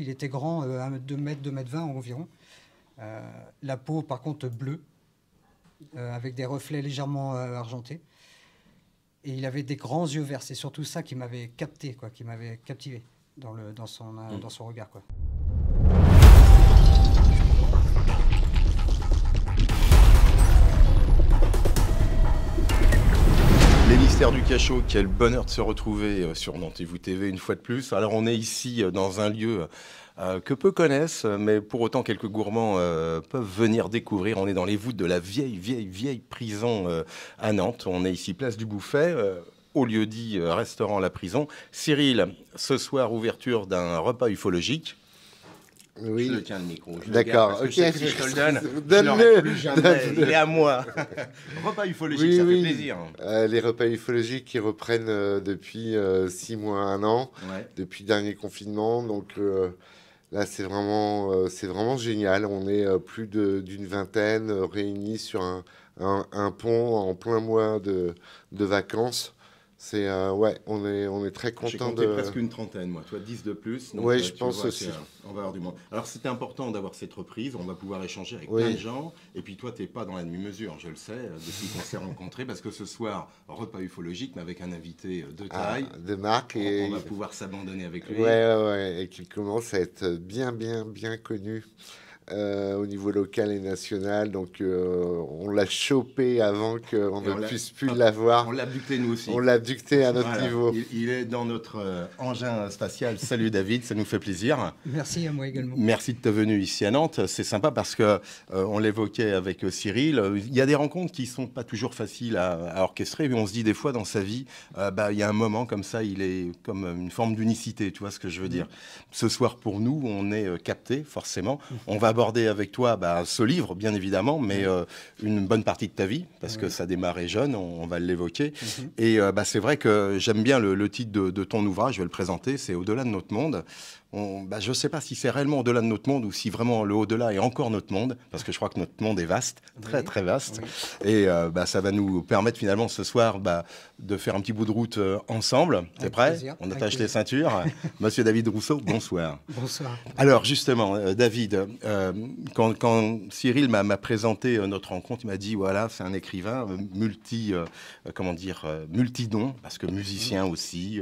il était grand, 2 euh, mètres, 2 mètres 20 environ. Euh, la peau, par contre, bleue, euh, avec des reflets légèrement argentés. Et il avait des grands yeux verts. C'est surtout ça qui m'avait capté, quoi, qui m'avait captivé dans, le, dans, son, mm. dans son regard. Quoi. Ministère du cachot, quel bonheur de se retrouver euh, sur Nantes vous TV une fois de plus. Alors on est ici euh, dans un lieu euh, que peu connaissent, mais pour autant quelques gourmands peuvent venir découvrir. On est dans les voûtes de la vieille, vieille, vieille prison à Nantes. On est ici place du Bouffet au lieu dit restaurant La Prison. Cyril, ce soir, ouverture d'un repas ufologique. Oui. Je le tiens le micro. D'accord. Ok. Je, te le donne. Donne-le. il est à moi. repas ufologiques, ça fait plaisir. Euh, les repas ufologiques qui reprennent euh, depuis 6 euh, mois, 1 an, depuis le dernier confinement. Donc là, c'est vraiment, c'est vraiment génial. On est plus d'une vingtaine réunis sur un, pont en plein mois de vacances. C'est euh, ouais, on est on est très content de. presque une trentaine, moi. Toi, 10 de plus. Donc, oui, euh, je pense aussi. On va avoir du monde. Alors c'était important d'avoir cette reprise. On va pouvoir échanger avec plein de gens. Et puis toi, t'es pas dans la demi-mesure, je le sais, depuis qu'on s'est rencontré parce que ce soir repas ufologique, mais avec un invité euh, de ah, taille. de marque on, et on va pouvoir s'abandonner avec lui. Ouais, ouais, et qu'il commence à être bien, bien, bien connu. Euh, au niveau local et national. Donc, euh, on l'a chopé avant qu'on ne puisse plus l'avoir. On l'a abducté, nous aussi. On l'a abducté à notre niveau. Il, est dans notre euh, engin spatial. Salut David, ça nous fait plaisir. Merci à moi également. Merci de te venu ici à Nantes. C'est sympa parce que on l'évoquait avec Cyril. Il y a des rencontres qui ne sont pas toujours faciles à, orchestrer. Mais on se dit des fois dans sa vie, bah, il y a un moment comme ça, il est comme une forme d'unicité. Tu vois ce que je veux dire mm. Ce soir, pour nous, on est capté, forcément. On va avec toi bah, ce livre, bien évidemment, mais euh, une bonne partie de ta vie, parce que ça démarrait jeune, on, va l'évoquer. Mhm. Et euh, bah, c'est vrai que j'aime bien le, titre de, ton ouvrage, je vais le présenter, c'est Au-delà de notre monde. Bah, je ne sais pas si c'est réellement au-delà de notre monde ou si vraiment le au-delà est encore notre monde, parce que je crois que notre monde est vaste, très très vaste. Et euh, bah, ça va nous permettre finalement ce soir bah, de faire un petit bout de route euh, ensemble. T'es prêt On attache les ceintures. Monsieur David Rousseau, bonsoir. bonsoir. Alors justement, euh, David, quand, Cyril m'a présenté notre rencontre, il m'a dit voilà, c'est un écrivain multi, comment dire, multidon, parce que musicien aussi,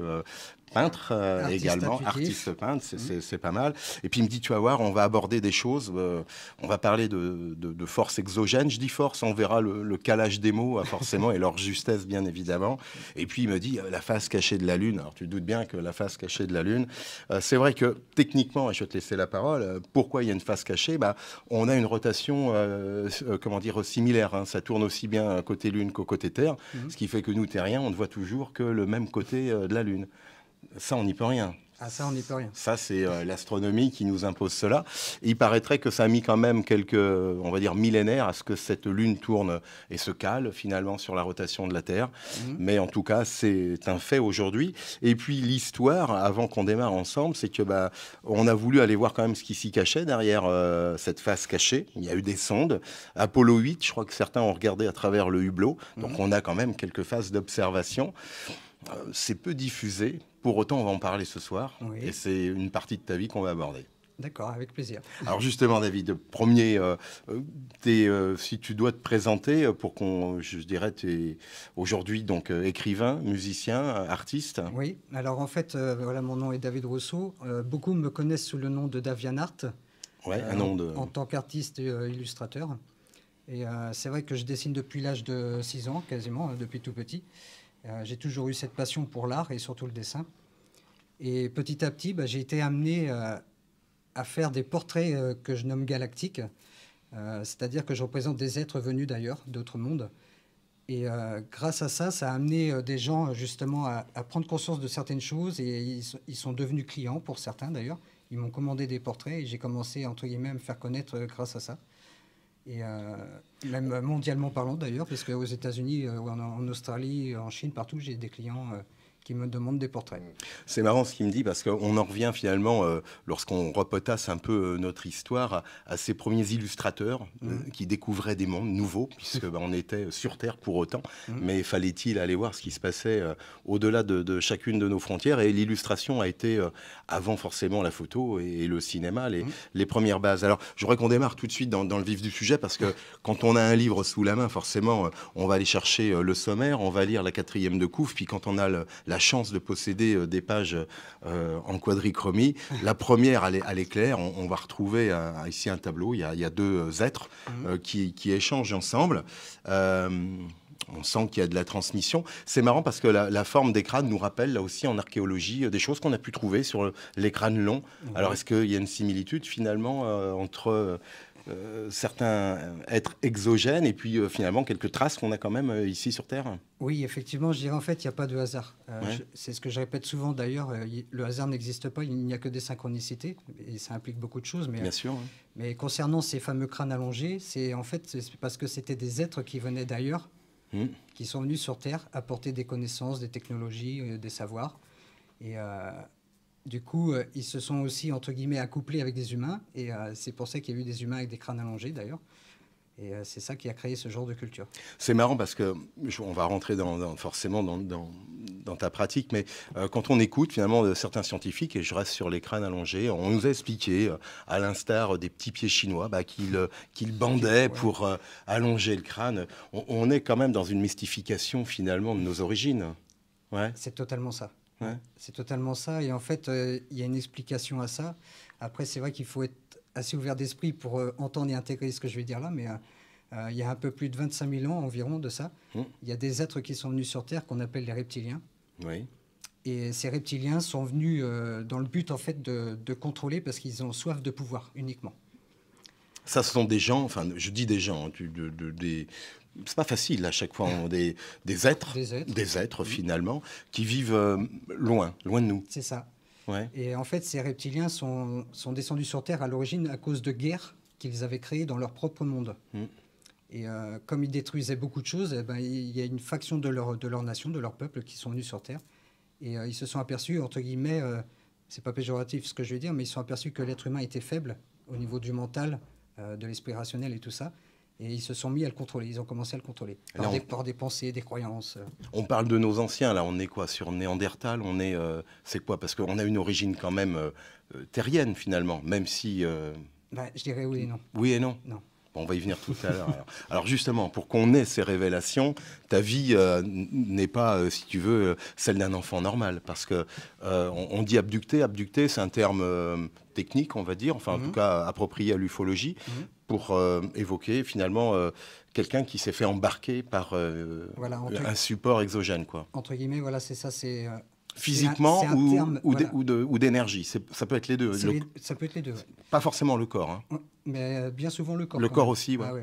peintre euh, également, artiste peintre, mm. c'est pas mal. Et puis il me dit, tu vas voir, on va aborder des choses, euh, on va parler de, de, de, force exogène. Je dis force, on verra le, calage des mots, euh, forcément, et leur justesse, bien évidemment. Et puis il me dit, la face cachée de la Lune. Alors tu doutes bien que la face cachée de la Lune, c'est vrai que techniquement, et je vais te laisser la parole, pourquoi il y a une face cachée bah, On a une rotation, comment dire, similaire. Hein. Ça tourne aussi bien côté Lune qu'au côté Terre, mm-hmm. ce qui fait que nous, Terriens, on ne voit toujours que le même côté de la Lune. Ça, on n'y peut rien. Ah, ça, on n'y peut rien. Ça, c'est euh, l'astronomie qui nous impose cela. il paraîtrait que ça a mis quand même quelques, on va dire, millénaires à ce que cette Lune tourne et se cale finalement sur la rotation de la Terre. Mhm. Mais en tout cas, c'est un fait aujourd'hui. Et puis, l'histoire, avant qu'on démarre ensemble, c'est que bah, on a voulu aller voir quand même ce qui s'y cachait derrière euh, cette face cachée. Il y a eu des sondes. Apollo 8, je crois que certains ont regardé à travers le hublot. Donc, mhm. on a quand même quelques phases d'observation. Euh, c'est peu diffusé pour autant, on va en parler ce soir. Et c'est une partie de ta vie qu'on va aborder. D'accord, avec plaisir. Alors justement, David, premier, euh, euh, euh, si tu dois te présenter pour qu'on, je dirais, tu es aujourd'hui donc écrivain, musicien, artiste. Oui, alors en fait, voilà, mon nom est David Rousseau. beaucoup me connaissent sous le nom de Davian Art. Ouais, un nom de... En tant qu'artiste illustrateur. Et c'est vrai que je dessine depuis l'âge de 6 ans, quasiment, hein, depuis tout petit. Euh, j'ai toujours eu cette passion pour l'art et surtout le dessin. Et petit à petit, bah, j'ai été amené euh, à faire des portraits euh, que je nomme galactiques, c'est-à-dire que je représente des êtres venus d'ailleurs, d'autres mondes. Et grâce à ça, ça a amené des gens justement à, prendre conscience de certaines choses et ils, sont devenus clients pour certains d'ailleurs. Ils m'ont commandé des portraits et j'ai commencé entre guillemets à me faire connaître grâce à ça. Et euh, même mondialement parlant d'ailleurs, parce qu'aux États-Unis, euh, en, en, Australie, en Chine, partout, j'ai des clients euh, qui me demandent des portraits. Mm. C'est marrant ce qu'il me dit parce qu'on en revient finalement, euh, lorsqu'on repotasse un peu euh, notre histoire, à, ces premiers illustrateurs euh, mm. qui découvraient des mondes nouveaux, puisque bah, on était sur Terre pour autant, mm. mais fallait-il aller voir ce qui se passait au-delà de, chacune de nos frontières. Et l'illustration a été, avant forcément la photo et, le cinéma, les, les, premières bases. Alors je voudrais qu'on démarre tout de suite dans, le vif du sujet parce que quand on a un livre sous la main, forcément, on va aller chercher le sommaire, on va lire la quatrième de couvre, puis quand on a la la chance de posséder euh, des pages euh, en quadrichromie. La première, à l'éclair, on, va retrouver euh, ici un tableau. Il y a, deux êtres mmh. qui, échangent ensemble on sent qu'il y a de la transmission. C'est marrant parce que la, forme des crânes nous rappelle là aussi en archéologie des choses qu'on a pu trouver sur les crânes longs. Mmh. Alors est-ce qu'il y a une similitude finalement entre euh, certains euh, êtres exogènes et puis euh, finalement quelques traces qu'on a quand même ici sur Terre Oui, effectivement, je dirais en fait, il n'y a pas de hasard. C'est ce que je répète souvent d'ailleurs, le hasard n'existe pas, il n'y a que des synchronicités et ça implique beaucoup de choses. Mais, Bien sûr. Mais concernant ces fameux crânes allongés, c'est en fait parce que c'était des êtres qui venaient d'ailleurs, hmm. qui sont venus sur Terre apporter des connaissances, des technologies, des savoirs. Et du coup, euh, ils se sont aussi, entre guillemets, accouplés avec des humains. Et euh, c'est pour ça qu'il y a eu des humains avec des crânes allongés, d'ailleurs. Et euh, c'est ça qui a créé ce genre de culture. C'est marrant parce que on va rentrer forcément dans, ta pratique, mais quand on écoute finalement certains scientifiques, et je reste sur les crânes allongés, on nous a expliqué, à l'instar des petits pieds chinois, bah, qu'ils bandaient pour allonger le crâne. On, est quand même dans une mystification finalement de nos origines. Ouais. C'est totalement ça. C'est totalement ça. Et en fait, euh, il y a une explication à ça. Après, c'est vrai qu'il faut être assez ouvert d'esprit pour euh, entendre et intégrer ce que je vais dire là, mais euh, il y a un peu plus de 25 000 ans environ de ça, hum. il y a des êtres qui sont venus sur Terre qu'on appelle les reptiliens. Et ces reptiliens sont venus dans le but en fait de, contrôler parce qu'ils ont soif de pouvoir uniquement. Ça, ce sont des gens, enfin, je dis des gens, hein, de, de, des, c'est pas facile à chaque fois. On, des, des, êtres, des êtres, finalement, qui vivent euh, loin, loin de nous. C'est ça. Et en fait, ces reptiliens sont, descendus sur Terre à l'origine à cause de guerres qu'ils avaient créées dans leur propre monde. Mm. Et euh, comme ils détruisaient beaucoup de choses, eh ben, il y a une faction de leur, de leur nation, de leur peuple, qui sont venus sur Terre. Et euh, ils se sont aperçus, entre guillemets, c'est pas péjoratif ce que je vais dire, mais ils se sont aperçus que l'être humain était faible au niveau du mental, de l'esprit rationnel et tout ça. Et ils se sont mis à le contrôler, ils ont commencé à le contrôler. Par, des, pensées, des croyances. Euh. On parle de nos anciens, là, on est quoi Sur Néandertal, on est. Euh, c'est quoi Parce qu'on a une origine quand même euh, terrienne, finalement, même si. Bah, je dirais oui et non. Oui et non. Non on va y venir tout à l'heure. Alors. justement, pour qu'on ait ces révélations, ta vie euh, n'est pas, euh, si tu veux, euh, celle d'un enfant normal. Parce que on, dit abducté, abducté, c'est un terme technique, on va dire, enfin en mhm. tout cas approprié à l'ufologie, mhm. pour évoquer finalement quelqu'un qui s'est fait embarquer par un support exogène. Quoi. Entre guillemets, voilà, c'est ça, c'est physiquement ou, ou, ou d'énergie. Ça peut être les deux. ça peut être les deux. Pas forcément le corps. Hein. Mais euh, bien souvent le corps. Le corps aussi, oui. Ah,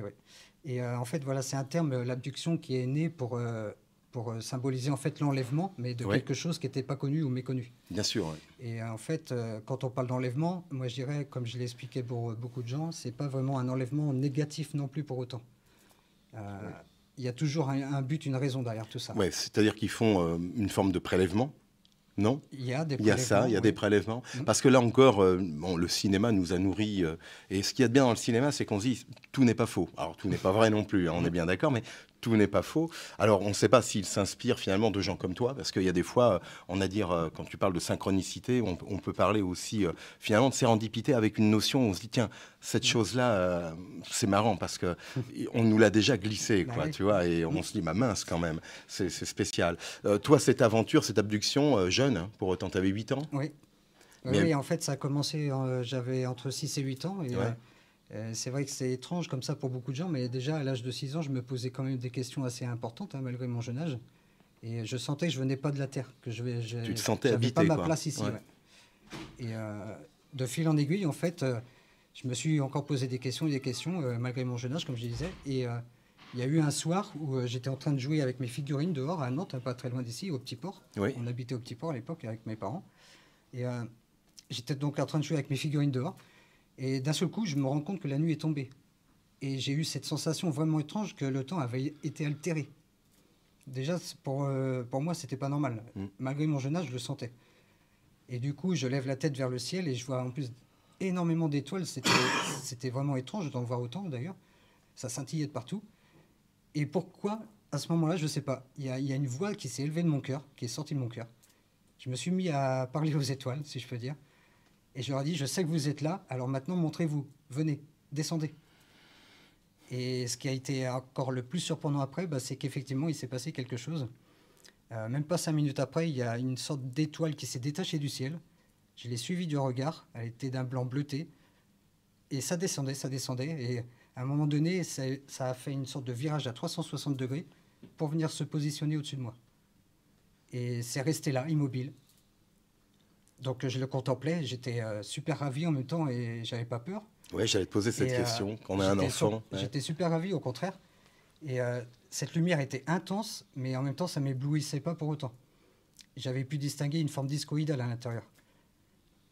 Et euh, en fait, voilà, c'est un terme, euh, l'abduction, qui est né pour, pour symboliser en fait l'enlèvement, mais de quelque chose qui n'était pas connu ou méconnu. Bien sûr. Et en fait, quand on parle d'enlèvement, moi je dirais, comme je l'ai expliqué pour beaucoup de gens, c'est pas vraiment un enlèvement négatif non plus pour autant il y a toujours un, but, une raison derrière tout ça. Ouais, c'est-à-dire qu'ils font une forme de prélèvement non Il y a ça, il y a des prélèvements. Mm. Parce que là encore, euh, bon, le cinéma nous a nourris. Euh, et ce qu'il y a de bien dans le cinéma, c'est qu'on se dit, tout n'est pas faux. Alors tout n'est pas vrai non plus, hein, on est bien d'accord, mais tout n'est pas faux. Alors, on ne sait pas s'il s'inspire finalement de gens comme toi, parce qu'il y a des fois, euh, on a dire, euh, quand tu parles de synchronicité, on, peut parler aussi euh, finalement de sérendipité avec une notion, on se dit, tiens, cette mm. chose-là, c'est marrant, parce que on nous l'a déjà glissé, bah quoi, tu vois, et on mm. se dit, ma bah mince quand même, c'est spécial. toi, cette aventure, cette abduction, jeune, hein, pour autant, tu avais 8 ans Oui. Mais... Oui, en fait, ça a commencé, j'avais entre 6 et 8 ans. Euh, c'est vrai que c'est étrange comme ça pour beaucoup de gens, mais déjà à l'âge de 6 ans, je me posais quand même des questions assez importantes, hein, malgré mon jeune âge. Et je sentais que je venais pas de la Terre, que je, je pas ma place ici. Et euh, de fil en aiguille, en fait, euh, je me suis encore posé des questions et des questions, malgré mon jeune âge, comme je disais. Et il y a eu un soir où j'étais en train de jouer avec mes figurines dehors à Nantes, hein, pas très loin d'ici, au Petit Port. On habitait au Petit Port à l'époque avec mes parents. Et j'étais donc en train de jouer avec mes figurines dehors. Et d'un seul coup, je me rends compte que la nuit est tombée. Et j'ai eu cette sensation vraiment étrange que le temps avait été altéré. Déjà, pour, euh, pour moi, c'était pas normal. Mm. Malgré mon jeune âge, je le sentais. Et du coup, je lève la tête vers le ciel et je vois en plus énormément d'étoiles. C'était vraiment étrange d'en voir autant d'ailleurs. Ça scintillait de partout. Et pourquoi, à ce moment-là, je ne sais pas. Il y, y, a une voix qui s'est élevée de mon cœur, qui est sortie de mon cœur. Je me suis mis à parler aux étoiles, si je peux dire. Et je leur ai dit, je sais que vous êtes là, alors maintenant montrez-vous, venez, descendez. Et ce qui a été encore le plus surprenant après, bah, c'est qu'effectivement, il s'est passé quelque chose. Euh, même pas cinq minutes après, il y a une sorte d'étoile qui s'est détachée du ciel. Je l'ai suivie du regard, elle était d'un blanc bleuté. Et ça descendait, ça descendait. Et à un moment donné, ça a fait une sorte de virage à 360 degrés pour venir se positionner au-dessus de moi. Et c'est resté là, immobile. Donc je le contemplais, j'étais euh, super ravi en même temps et j'avais pas peur. Oui, j'allais te poser cette euh, question quand on a un enfant. J'étais super ravi au contraire. Et euh, cette lumière était intense, mais en même temps ça m'éblouissait pas pour autant. J'avais pu distinguer une forme discoïdale à l'intérieur.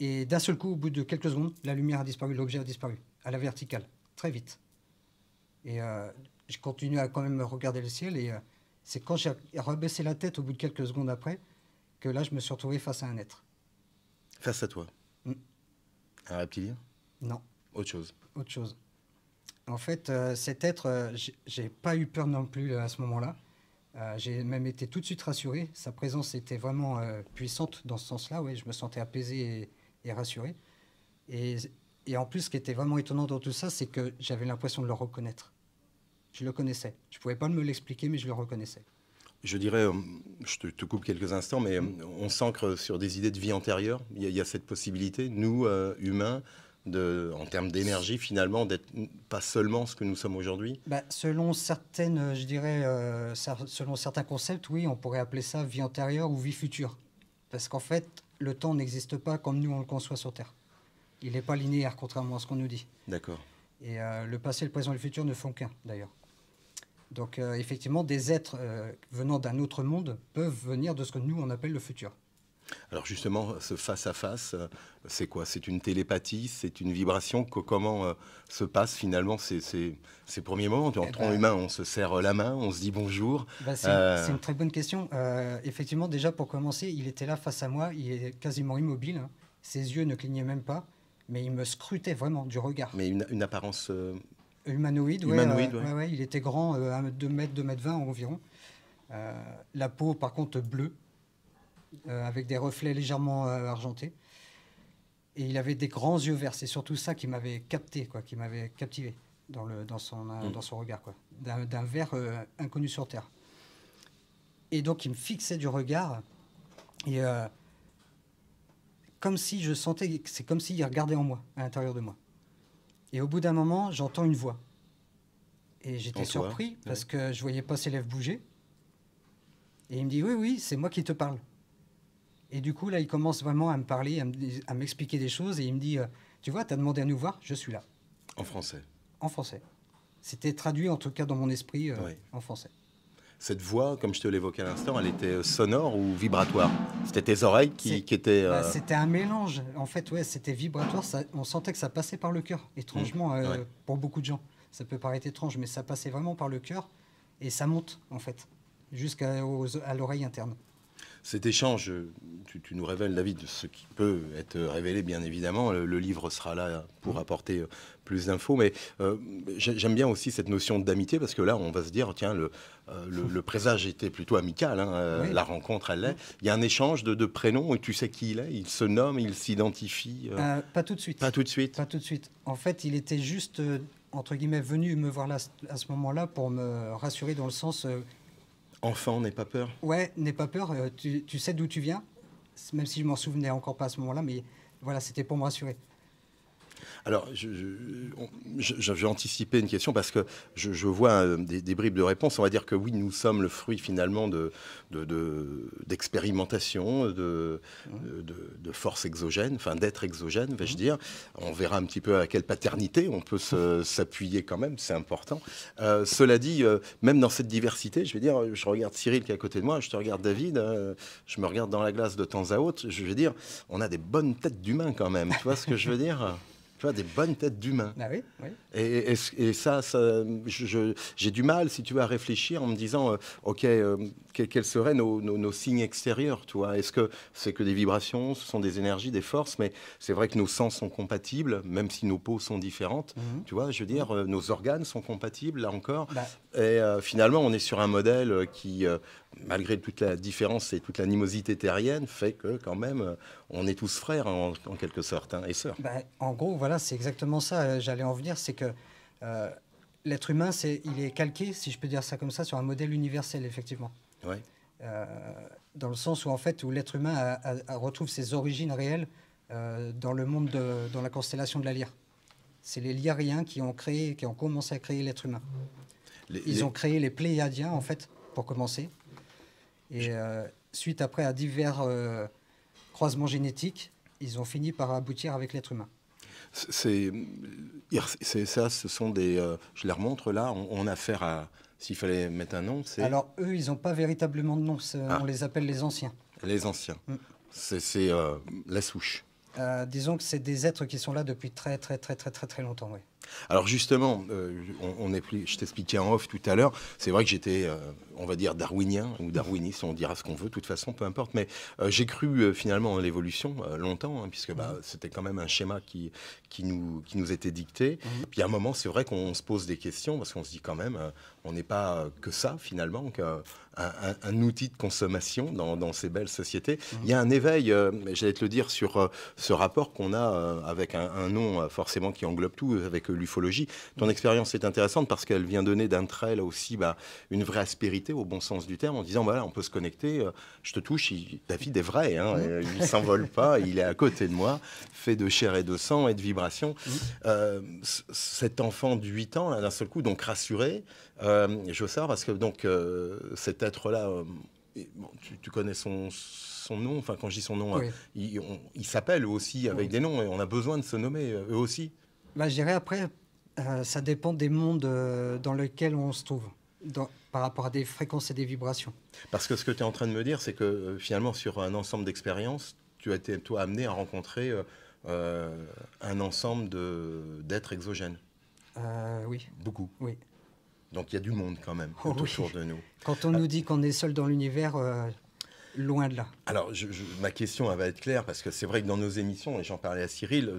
Et d'un seul coup, au bout de quelques secondes, la lumière a disparu, l'objet a disparu, à la verticale, très vite. Et je continuais à quand même regarder le ciel. Et c'est quand j'ai rebaissé la tête au bout de quelques secondes après que là, je me suis retrouvé face à un être. Face à toi. Mm. Un reptilien Non. Autre chose. Autre chose. En fait, euh, cet être, euh, je j'ai pas eu peur non plus euh, à ce moment-là. j'ai même été tout de suite rassuré. Sa présence était vraiment puissante dans ce sens-là. Oui, je me sentais apaisé et, et rassuré. Et, et, en plus, ce qui était vraiment étonnant dans tout ça, c'est que j'avais l'impression de le reconnaître. Je le connaissais. Je pouvais pas me l'expliquer, mais je le reconnaissais je dirais, euh, je te, coupe quelques instants, mais euh, on s'ancre sur des idées de vie antérieure. Il y a, cette possibilité, nous, euh, humains, de, en termes d'énergie, finalement, d'être pas seulement ce que nous sommes aujourd'hui bah, Selon certaines, je dirais, selon certains concepts, oui, on pourrait appeler ça vie antérieure ou vie future. Parce qu'en fait, le temps n'existe pas comme nous, on le conçoit sur Terre. Il n'est pas linéaire, contrairement à ce qu'on nous dit. D'accord. Et le passé, le présent et le futur ne font qu'un, d'ailleurs. Donc euh, effectivement, des êtres euh, venant d'un autre monde peuvent venir de ce que nous, on appelle le futur. Alors justement, ce face-à-face, euh, c'est quoi C'est une télépathie C'est une vibration Comment se passent finalement ces, ces, premiers moments eh ben, En tant humain, on se serre la main, on se dit bonjour. Ben, c'est une très bonne question. effectivement, déjà pour commencer, il était là face à moi, il est quasiment immobile, hein. ses yeux ne clignaient même pas, mais il me scrutait vraiment du regard. Mais une, une apparence Humanoïde, oui. Euh, ouais, il était grand, 2 euh, mètres, 2 mètres 20 environ. Euh, la peau, par contre, bleue, avec des reflets légèrement argentés. Et il avait des grands yeux verts. C'est surtout ça qui m'avait capté, quoi, qui m'avait captivé dans, le, dans, son, mm. dans son regard, quoi. D'un vert inconnu sur Terre. Et donc, il me fixait du regard. Et comme si je sentais, c'est comme s'il regardait en moi, à l'intérieur de moi. Et au bout d'un moment, j'entends une voix. Et j'étais surpris parce que je voyais pas ses lèvres bouger. Et il me dit Oui, oui, c'est moi qui te parle. Et du coup, là, il commence vraiment à me parler, à m'expliquer des choses. Et il me dit euh, Tu vois, tu as demandé à nous voir, je suis là. En français En français. C'était traduit, en tout cas, dans mon esprit, euh, en français cette voix, comme je te l'évoquais à l'instant, elle était euh, sonore ou vibratoire C'était tes oreilles qui, étaient. Bah, euh, c'était un mélange. En fait, ouais, c'était vibratoire. on sentait que ça passait par le cœur, étrangement, mmh. euh, pour beaucoup de gens. Ça peut paraître étrange, mais ça passait vraiment par le cœur et ça monte, en fait, jusqu'à l'oreille interne cet échange, tu, nous révèles, David, ce qui peut être révélé, bien évidemment. Le, livre sera là pour mmh. apporter euh, plus d'infos. Mais euh, j'aime bien aussi cette notion d'amitié, parce que là, on va se dire, tiens, le, euh, le, présage était plutôt amical. Hein, la rencontre, elle l'est. Il y a un échange de, prénoms, et tu sais qui il est. Il se nomme, il s'identifie. pas tout de suite. Pas tout de suite. Pas tout de suite. En fait, il était juste entre guillemets, venu me voir à ce moment-là pour me rassurer dans le sens, Enfant, n'aie pas peur Ouais, n'aie pas peur. Euh, tu, tu sais d'où tu viens Même si je m'en souvenais encore pas à ce moment-là, mais voilà, c'était pour me rassurer. Alors, je vais anticipé une question parce que je, vois euh, des, bribes de réponses. On va dire que oui, nous sommes le fruit finalement d'expérimentation, de, de, de, de, forces exogènes, enfin d'être exogène, vais-je dire. On verra un petit peu à quelle paternité on peut s'appuyer quand même, c'est important. Euh, cela dit, euh, même dans cette diversité, je vais dire, je regarde Cyril qui est à côté de moi, je te regarde David, je me regarde dans la glace de temps à autre, je vais dire, on a des bonnes têtes d'humains quand même, tu vois ce que je veux dire tu vois, des bonnes têtes d'humains. Ah et, ça, j'ai du mal, si tu veux, à réfléchir en me disant, euh, OK, euh, quels seraient nos, signes extérieurs tu vois Est-ce que c'est que des vibrations, ce sont des énergies, des forces Mais c'est vrai que nos sens sont compatibles, même si nos peaux sont différentes. Mhm. Tu vois, je veux dire, mhm. euh, nos organes sont compatibles, là encore. Bah. Et euh, finalement, on est sur un modèle qui, euh, malgré toute la différence et toute l'animosité terrienne, fait que quand même, on est tous frères en, quelque sorte, hein, et sœurs. Bah, en gros, voilà, c'est exactement ça. J'allais en venir, c'est que l'être humain, c'est, il est calqué, si je peux dire ça comme ça, sur un modèle universel, effectivement. Euh, dans le sens où en fait où l'être humain retrouve ses origines réelles euh, dans le monde dans la constellation de la lyre. C'est les lyriens qui ont créé, qui ont commencé à créer l'être humain. Ils ont créé les Pléiadiens en fait pour commencer. Et euh, suite après à divers croisements génétiques, ils ont fini par aboutir avec l'être humain. C'est ça, ce sont des. je les remontre là. On, on a affaire à, s'il fallait mettre un nom, c'est. Alors, eux, ils n'ont pas véritablement de nom. Ah. On les appelle les anciens. Les anciens. Mm. C'est euh, la souche. Euh, disons que c'est des êtres qui sont là depuis très, très, très, très, très, très longtemps, oui. Alors justement, euh, on, est plus, je t'expliquais en off tout à l'heure, c'est vrai que j'étais, euh, on va dire, darwinien ou darwiniste, on dira ce qu'on veut, de toute façon, peu importe, mais euh, j'ai cru finalement en l'évolution longtemps, hein, puisque bah, mmh. c'était quand même un schéma qui, qui, nous, qui nous était dicté. Mmh. Puis à un moment, c'est vrai qu'on se pose des questions, parce qu'on se dit quand même, on n'est pas que ça finalement, qu'un un, outil de consommation dans, ces belles sociétés. Mmh. Il y a un éveil, j'allais te le dire, sur ce rapport qu'on a avec un, un, nom forcément qui englobe tout, avec l'ufologie. Ton expérience est intéressante parce qu'elle vient donner d'un trait là aussi bah, une vraie aspérité au bon sens du terme en disant voilà, on peut se connecter, euh, je te touche, il, David est vrai, hein, euh, il ne s'envole pas, il est à côté de moi, fait de chair et de sang et de vibrations. Euh, cet enfant de 8 ans, d'un seul coup, donc rassuré, euh, je sors parce que donc cet être-là, tu, connais son nom, enfin quand je dis son nom, il, s'appelle aussi avec des noms et on a besoin de se nommer eux aussi. Bah, je dirais après, euh, ça dépend des mondes euh, dans lesquels on se trouve. par rapport à des fréquences et des vibrations. Parce que ce que tu es en train de me dire, c'est que euh, finalement, sur un ensemble d'expériences, tu as été, toi, amené à rencontrer un ensemble d'êtres exogènes. oui. Beaucoup. Oui. Donc il y a du monde quand même oh, autour de nous. Quand on nous dit qu'on est seul dans l'univers, loin de là. Alors, ma question va être claire, parce que c'est vrai que dans nos émissions, et j'en parlais à Cyril,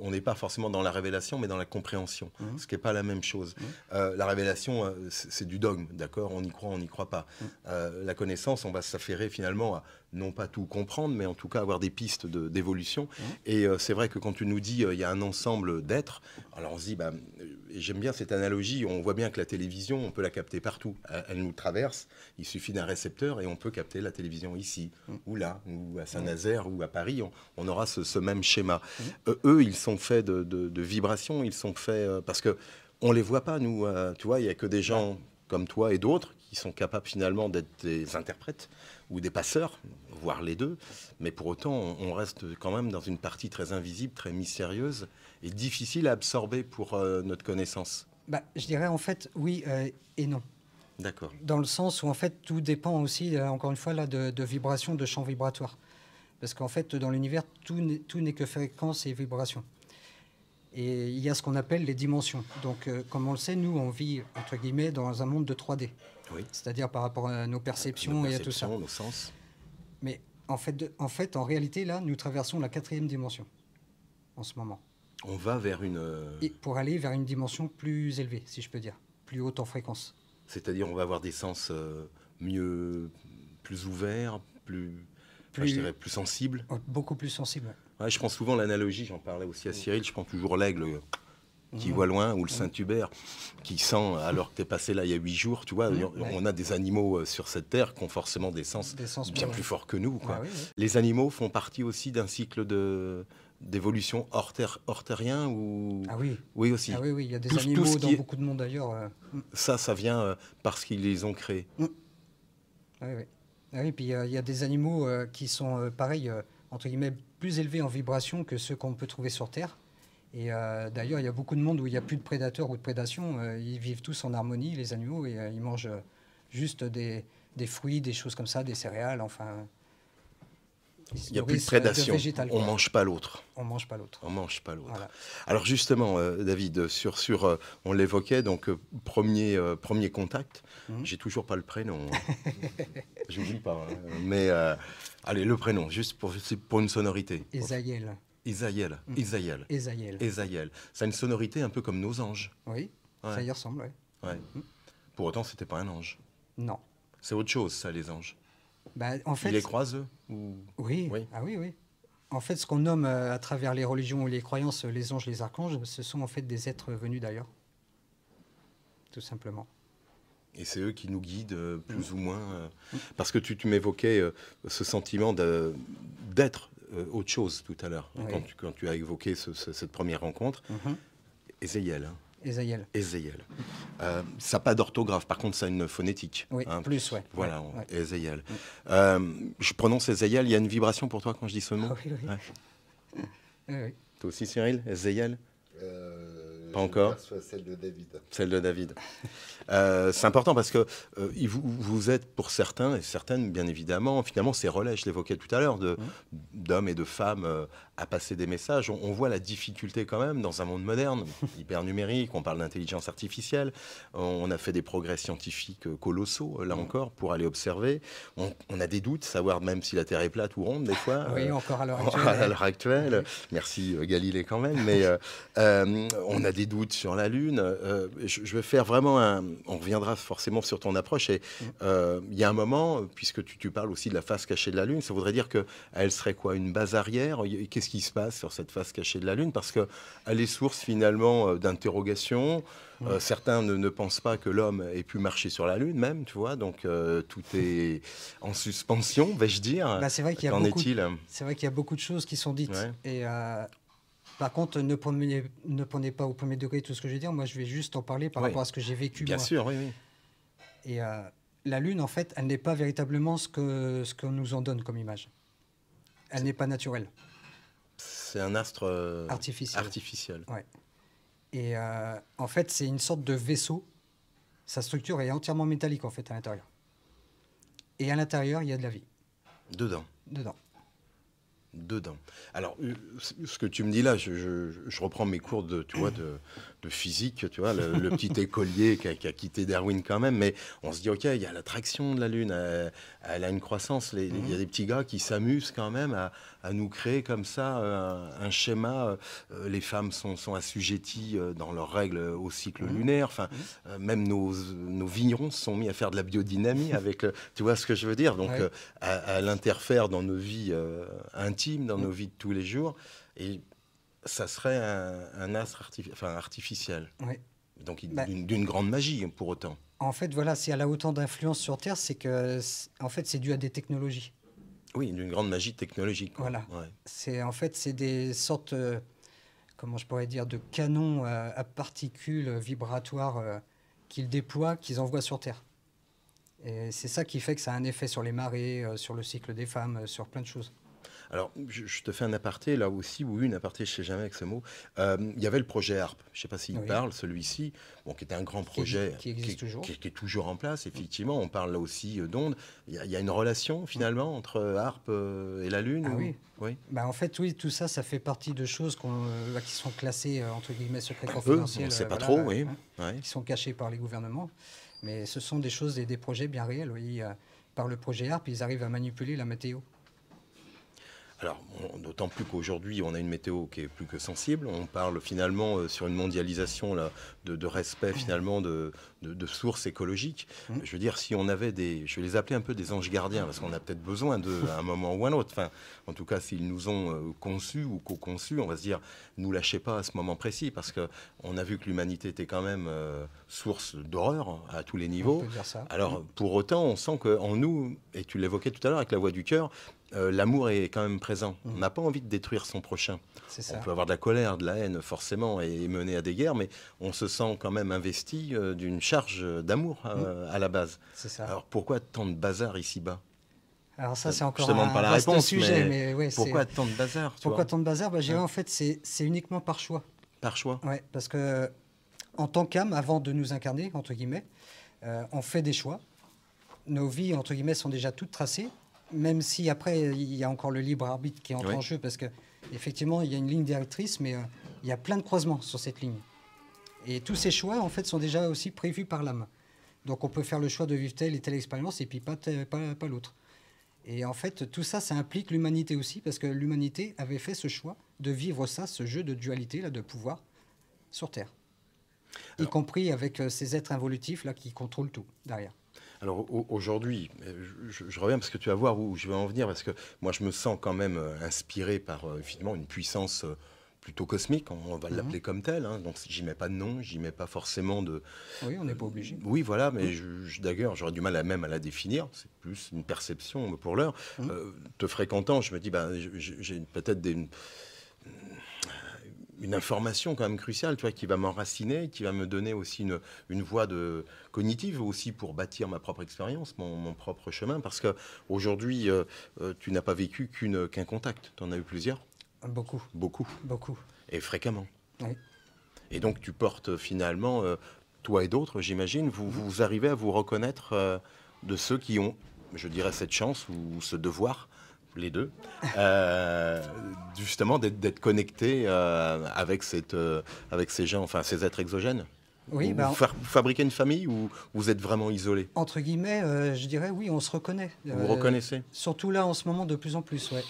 on n'est pas forcément dans la révélation, mais dans la compréhension, mmh. ce qui n'est pas la même chose. Mmh. Euh, la révélation, euh, c'est du dogme, d'accord On y croit, on n'y croit pas. Mmh. Euh, la connaissance, on va s'affairer finalement à non pas tout comprendre, mais en tout cas avoir des pistes d'évolution. De, mmh. Et euh, c'est vrai que quand tu nous dis euh, il y a un ensemble d'êtres, alors on se dit, bah, euh, j'aime bien cette analogie, on voit bien que la télévision, on peut la capter partout. Elle, nous traverse, il suffit d'un récepteur et on peut capter la télévision ici, mmh. ou là, ou à Saint-Nazaire, ou à Paris, on, aura ce, même schéma. Mmh. eux, ils sont faits de, de, vibrations, ils sont faits... parce que on les voit pas, nous, tu vois, il n'y a que des gens comme toi et d'autres qui sont capables finalement d'être des interprètes ou des passeurs, voire les deux. Mais pour autant, on, reste quand même dans une partie très invisible, très mystérieuse et difficile à absorber pour euh, notre connaissance. Bah, je dirais en fait oui euh, et non. D'accord. Dans le sens où en fait tout dépend aussi, euh, encore une fois, là, de, de vibrations, de champs vibratoires. Parce qu'en fait, dans l'univers, tout n'est que fréquence et vibrations. Et il y a ce qu'on appelle les dimensions. Donc, comme on le sait, nous, on vit, entre guillemets, dans un monde de 3D c'est-à-dire par rapport à nos perceptions, et à tout ça. Nos sens. Mais en fait, en fait, en réalité, là, nous traversons la quatrième dimension en ce moment. On va vers une. pour aller vers une dimension plus élevée, si je peux dire, plus haute en fréquence. C'est-à-dire, on va avoir des sens euh, mieux, plus ouverts, plus, plus, plus sensibles. Oh, beaucoup plus sensibles. je prends souvent l'analogie, j'en parlais aussi à Cyril, je prends toujours l'aigle qui mhm. voit loin, ou le mhm. Saint-Hubert, qui sent, alors que tu es passé là il y a huit jours, tu vois, on a des animaux euh, sur cette terre qui ont forcément des sens, bien plus forts que nous. Quoi. Ah les animaux font partie aussi d'un cycle de, d'évolution hors, terre, terrien ou ah oui oui aussi il y a des animaux dans beaucoup de monde d'ailleurs ça ça vient parce qu'ils les ont créés oui, oui. puis il y a des animaux qui sont euh, pareils euh, entre guillemets plus élevés en vibration que ceux qu'on peut trouver sur terre et euh, d'ailleurs, il y a beaucoup de monde où il n'y a plus de prédateurs ou de prédation. Euh, ils vivent tous en harmonie, les animaux, et euh, ils mangent juste des, fruits, des choses comme ça, des céréales, enfin. Il n'y a plus de prédation. on ne mange pas l'autre. On mange pas l'autre. On mange pas l'autre. Alors justement, David, sur, sur, on l'évoquait, donc premier, premier contact. Je hum. n'ai J'ai toujours pas le prénom. Hein. Je ne dis pas. Hein. Mais allez, le prénom, juste pour, pour une sonorité. Esaïel. Isaïel, Isaïel, mhm. Isaïel, Isaïel. Ça a une sonorité un peu comme nos anges. Oui, ça y ressemble, oui. Mhm. Pour autant, c'était pas un ange. Non. C'est autre chose, ça, les anges. Bah, en fait, Ils les croisent, eux oui. oui, ah oui, oui. En fait, ce qu'on nomme euh, à travers les religions ou les croyances les anges, les archanges, ce sont en fait des êtres venus d'ailleurs. Tout simplement. Et c'est eux qui nous guident euh, plus mm. ou moins. Euh, mm. Parce que tu, tu m'évoquais ce sentiment d'être euh, autre chose tout à l'heure, quand, quand, tu as évoqué cette première rencontre. Mm -hmm. ça n'a pas d'orthographe, par contre, ça a une phonétique. Oui, hein. plus, ouais. Voilà, ouais, mm. euh, je prononce Ezeiel, il y a une vibration pour toi quand je dis ce mot ah oui, oui. Toi aussi, Cyril Ezeiel pas encore. celle de David. Celle de David. Euh, c'est important parce que euh, vous, êtes pour certains et certaines, bien évidemment, finalement, ces relais, je l'évoquais tout à l'heure, mmh. d'hommes et de femmes euh, à passer des messages. On, voit la difficulté quand même dans un monde moderne, hyper numérique, on parle d'intelligence artificielle, on a fait des progrès scientifiques colossaux, euh, là mm. encore, pour aller observer. On, a des doutes, savoir même si la Terre est plate ou ronde, des fois. oui, encore à l'heure actuelle. Merci euh, Galilée quand même, mais euh, on a des doutes sur la Lune. Je, vais faire vraiment un... On reviendra forcément sur ton approche, et mm. il y a un moment, puisque tu, parles aussi de la face cachée de la Lune, ça voudrait dire que elle serait quoi Une base arrière ce qui se passe sur cette face cachée de la Lune Parce qu'elle est source finalement euh, d'interrogations. Euh, certains ne, ne, pensent pas que l'homme ait pu marcher sur la Lune même, tu vois. Donc euh, tout est en suspension, vais-je dire. Bah, c'est vrai qu'il y, qu'il y, a beaucoup de choses qui sont dites. Et, par contre, ne prenez, ne prenez, pas au premier degré tout ce que je vais dire. Moi, je vais juste en parler par rapport à ce que j'ai vécu. Bien sûr, oui. Et la Lune, en fait, elle n'est pas véritablement ce que ce qu'on nous en donne comme image. Elle n'est pas naturelle. C'est un astre euh, artificiel. Et euh, en fait, c'est une sorte de vaisseau. Sa structure est entièrement métallique en fait à l'intérieur. Et à l'intérieur, il y a de la vie. Dedans. Dedans. Dedans. Alors, euh, ce que tu me dis là, je, reprends mes cours de, tu de, de physique, tu vois, le, petit écolier qui a, quitté Darwin quand même. Mais on se dit, OK, il y a l'attraction de la Lune, euh, elle, a une croissance. Il y a mhm. des petits gars qui s'amusent quand même à, nous créer comme ça euh, un, schéma. Euh, les femmes sont, sont, assujetties dans leurs règles au cycle mhm. lunaire. Enfin, mhm. même nos, nos vignerons se sont mis à faire de la biodynamie avec, tu vois ce que je veux dire, donc à, à dans nos vies intimes, dans nos vies de tous les jours. Et ça serait un, astre artificiel. Donc bah d'une grande magie pour autant. En fait, voilà, si elle a autant d'influence sur Terre, c'est que en fait, c'est dû à des technologies. Oui, d'une grande magie technologique. Voilà. C'est en fait, c'est des sortes, euh, comment je pourrais dire, de canons euh, à particules euh, vibratoires qu'ils déploient, qu'ils envoient sur Terre. Et c'est ça qui fait que ça a un effet sur les marées, sur le cycle des femmes, sur plein de choses. Alors, je, te fais un aparté là aussi, ou une aparté, je ne sais jamais avec ce mot. Euh, il y avait le projet ARP, je ne sais pas s'il parle, celui-ci, bon, qui était un grand projet. Qui, toujours. est toujours en place, mm. effectivement. On parle là aussi euh, d'ondes. Il, y, a une relation, mm. finalement, entre euh, ARP et la Lune ah Oui. oui. Bah, en fait, oui, tout ça, ça fait partie de choses qui sont classées, entre guillemets, secrets bah, on ne sait pas trop, bah, oui. Hein, qui sont cachés par les gouvernements. Mais ce sont des choses, et des projets bien réels. Oui. Par le projet ARP, ils arrivent à manipuler la météo. Alors, d'autant plus qu'aujourd'hui, on a une météo qui est plus que sensible. On parle finalement euh, sur une mondialisation là, de respect finalement de, de, sources écologiques. Mmh. Je veux dire, si on avait des, je vais les appeler un peu des anges gardiens, parce qu'on a peut-être besoin d'un à un moment ou un autre. Enfin, en tout cas, s'ils nous ont euh, conçus ou co-conçus, on va se dire, nous lâchez pas à ce moment précis, parce que on a vu que l'humanité était quand même euh, source d'horreur à tous les niveaux. Alors, mmh. pour autant, on sent qu'en nous, et tu l'évoquais tout à l'heure avec la voix du cœur, euh, l'amour est quand même présent. Mmh. On n'a pas envie de détruire son prochain. On peut avoir de la colère, de la haine, forcément, et mener à des guerres, mais on se sent quand même investi d'une charge d'amour euh, à la base. C'est ça. Alors pourquoi tant de bazar ici-bas alors ça, c'est encore un la sujet, mais, mais pourquoi tant de bazar Pourquoi tant de bazar bah, j'ai En fait, c'est uniquement par choix. Par choix Ouais, parce que en tant qu'âme, avant de nous incarner, entre guillemets, euh, on fait des choix. Nos vies, entre guillemets, sont déjà toutes tracées, même si après, il y a encore le libre arbitre qui entre en jeu, parce que effectivement, il y a une ligne directrice, mais euh, il y a plein de croisements sur cette ligne. Et tous ces choix, en fait, sont déjà aussi prévus par l'âme. Donc on peut faire le choix de vivre telle et telle expérience et puis pas, pas, pas l'autre. Et en fait, tout ça, ça implique l'humanité aussi, parce que l'humanité avait fait ce choix de vivre ça, ce jeu de dualité, là, de pouvoir, sur Terre. y compris avec euh, ces êtres involutifs, là, qui contrôlent tout, derrière. Alors aujourd'hui, euh, je, reviens parce que tu vas voir où je vais en venir, parce que moi, je me sens quand même euh, inspiré par, finalement, une puissance plutôt cosmique, on va mhm. l'appeler comme tel. Hein. Donc j'y mets pas de nom, j'y mets pas forcément de. Oui, on n'est pas obligé. Oui, voilà, mais d'ailleurs j'aurais du mal à même à la définir. C'est plus une perception pour l'heure. Mhm. Euh, te fréquentant, je me dis, ben j'ai peut-être des une information quand même cruciale, tu vois, qui va m'enraciner, qui va me donner aussi une, voie de cognitive aussi pour bâtir ma propre expérience, mon, propre chemin, parce que aujourd'hui, euh, euh, tu n'as pas vécu qu'un contact, tu en as eu plusieurs. Beaucoup. Beaucoup. Beaucoup. Et fréquemment. Oui. Et donc tu portes euh, finalement, euh, toi et d'autres, j'imagine, vous, vous arrivez à vous reconnaître euh, de ceux qui ont, je dirais, cette chance ou ce devoir, les deux, justement d'être connectés avec, cette, avec ces gens, enfin ces êtres exogènes oui, ben, vous, fabriquez une famille ou vous êtes vraiment isolés Entre guillemets, je dirais oui, on se reconnaît. Vous reconnaissez Surtout là en ce moment de plus en plus, ouais.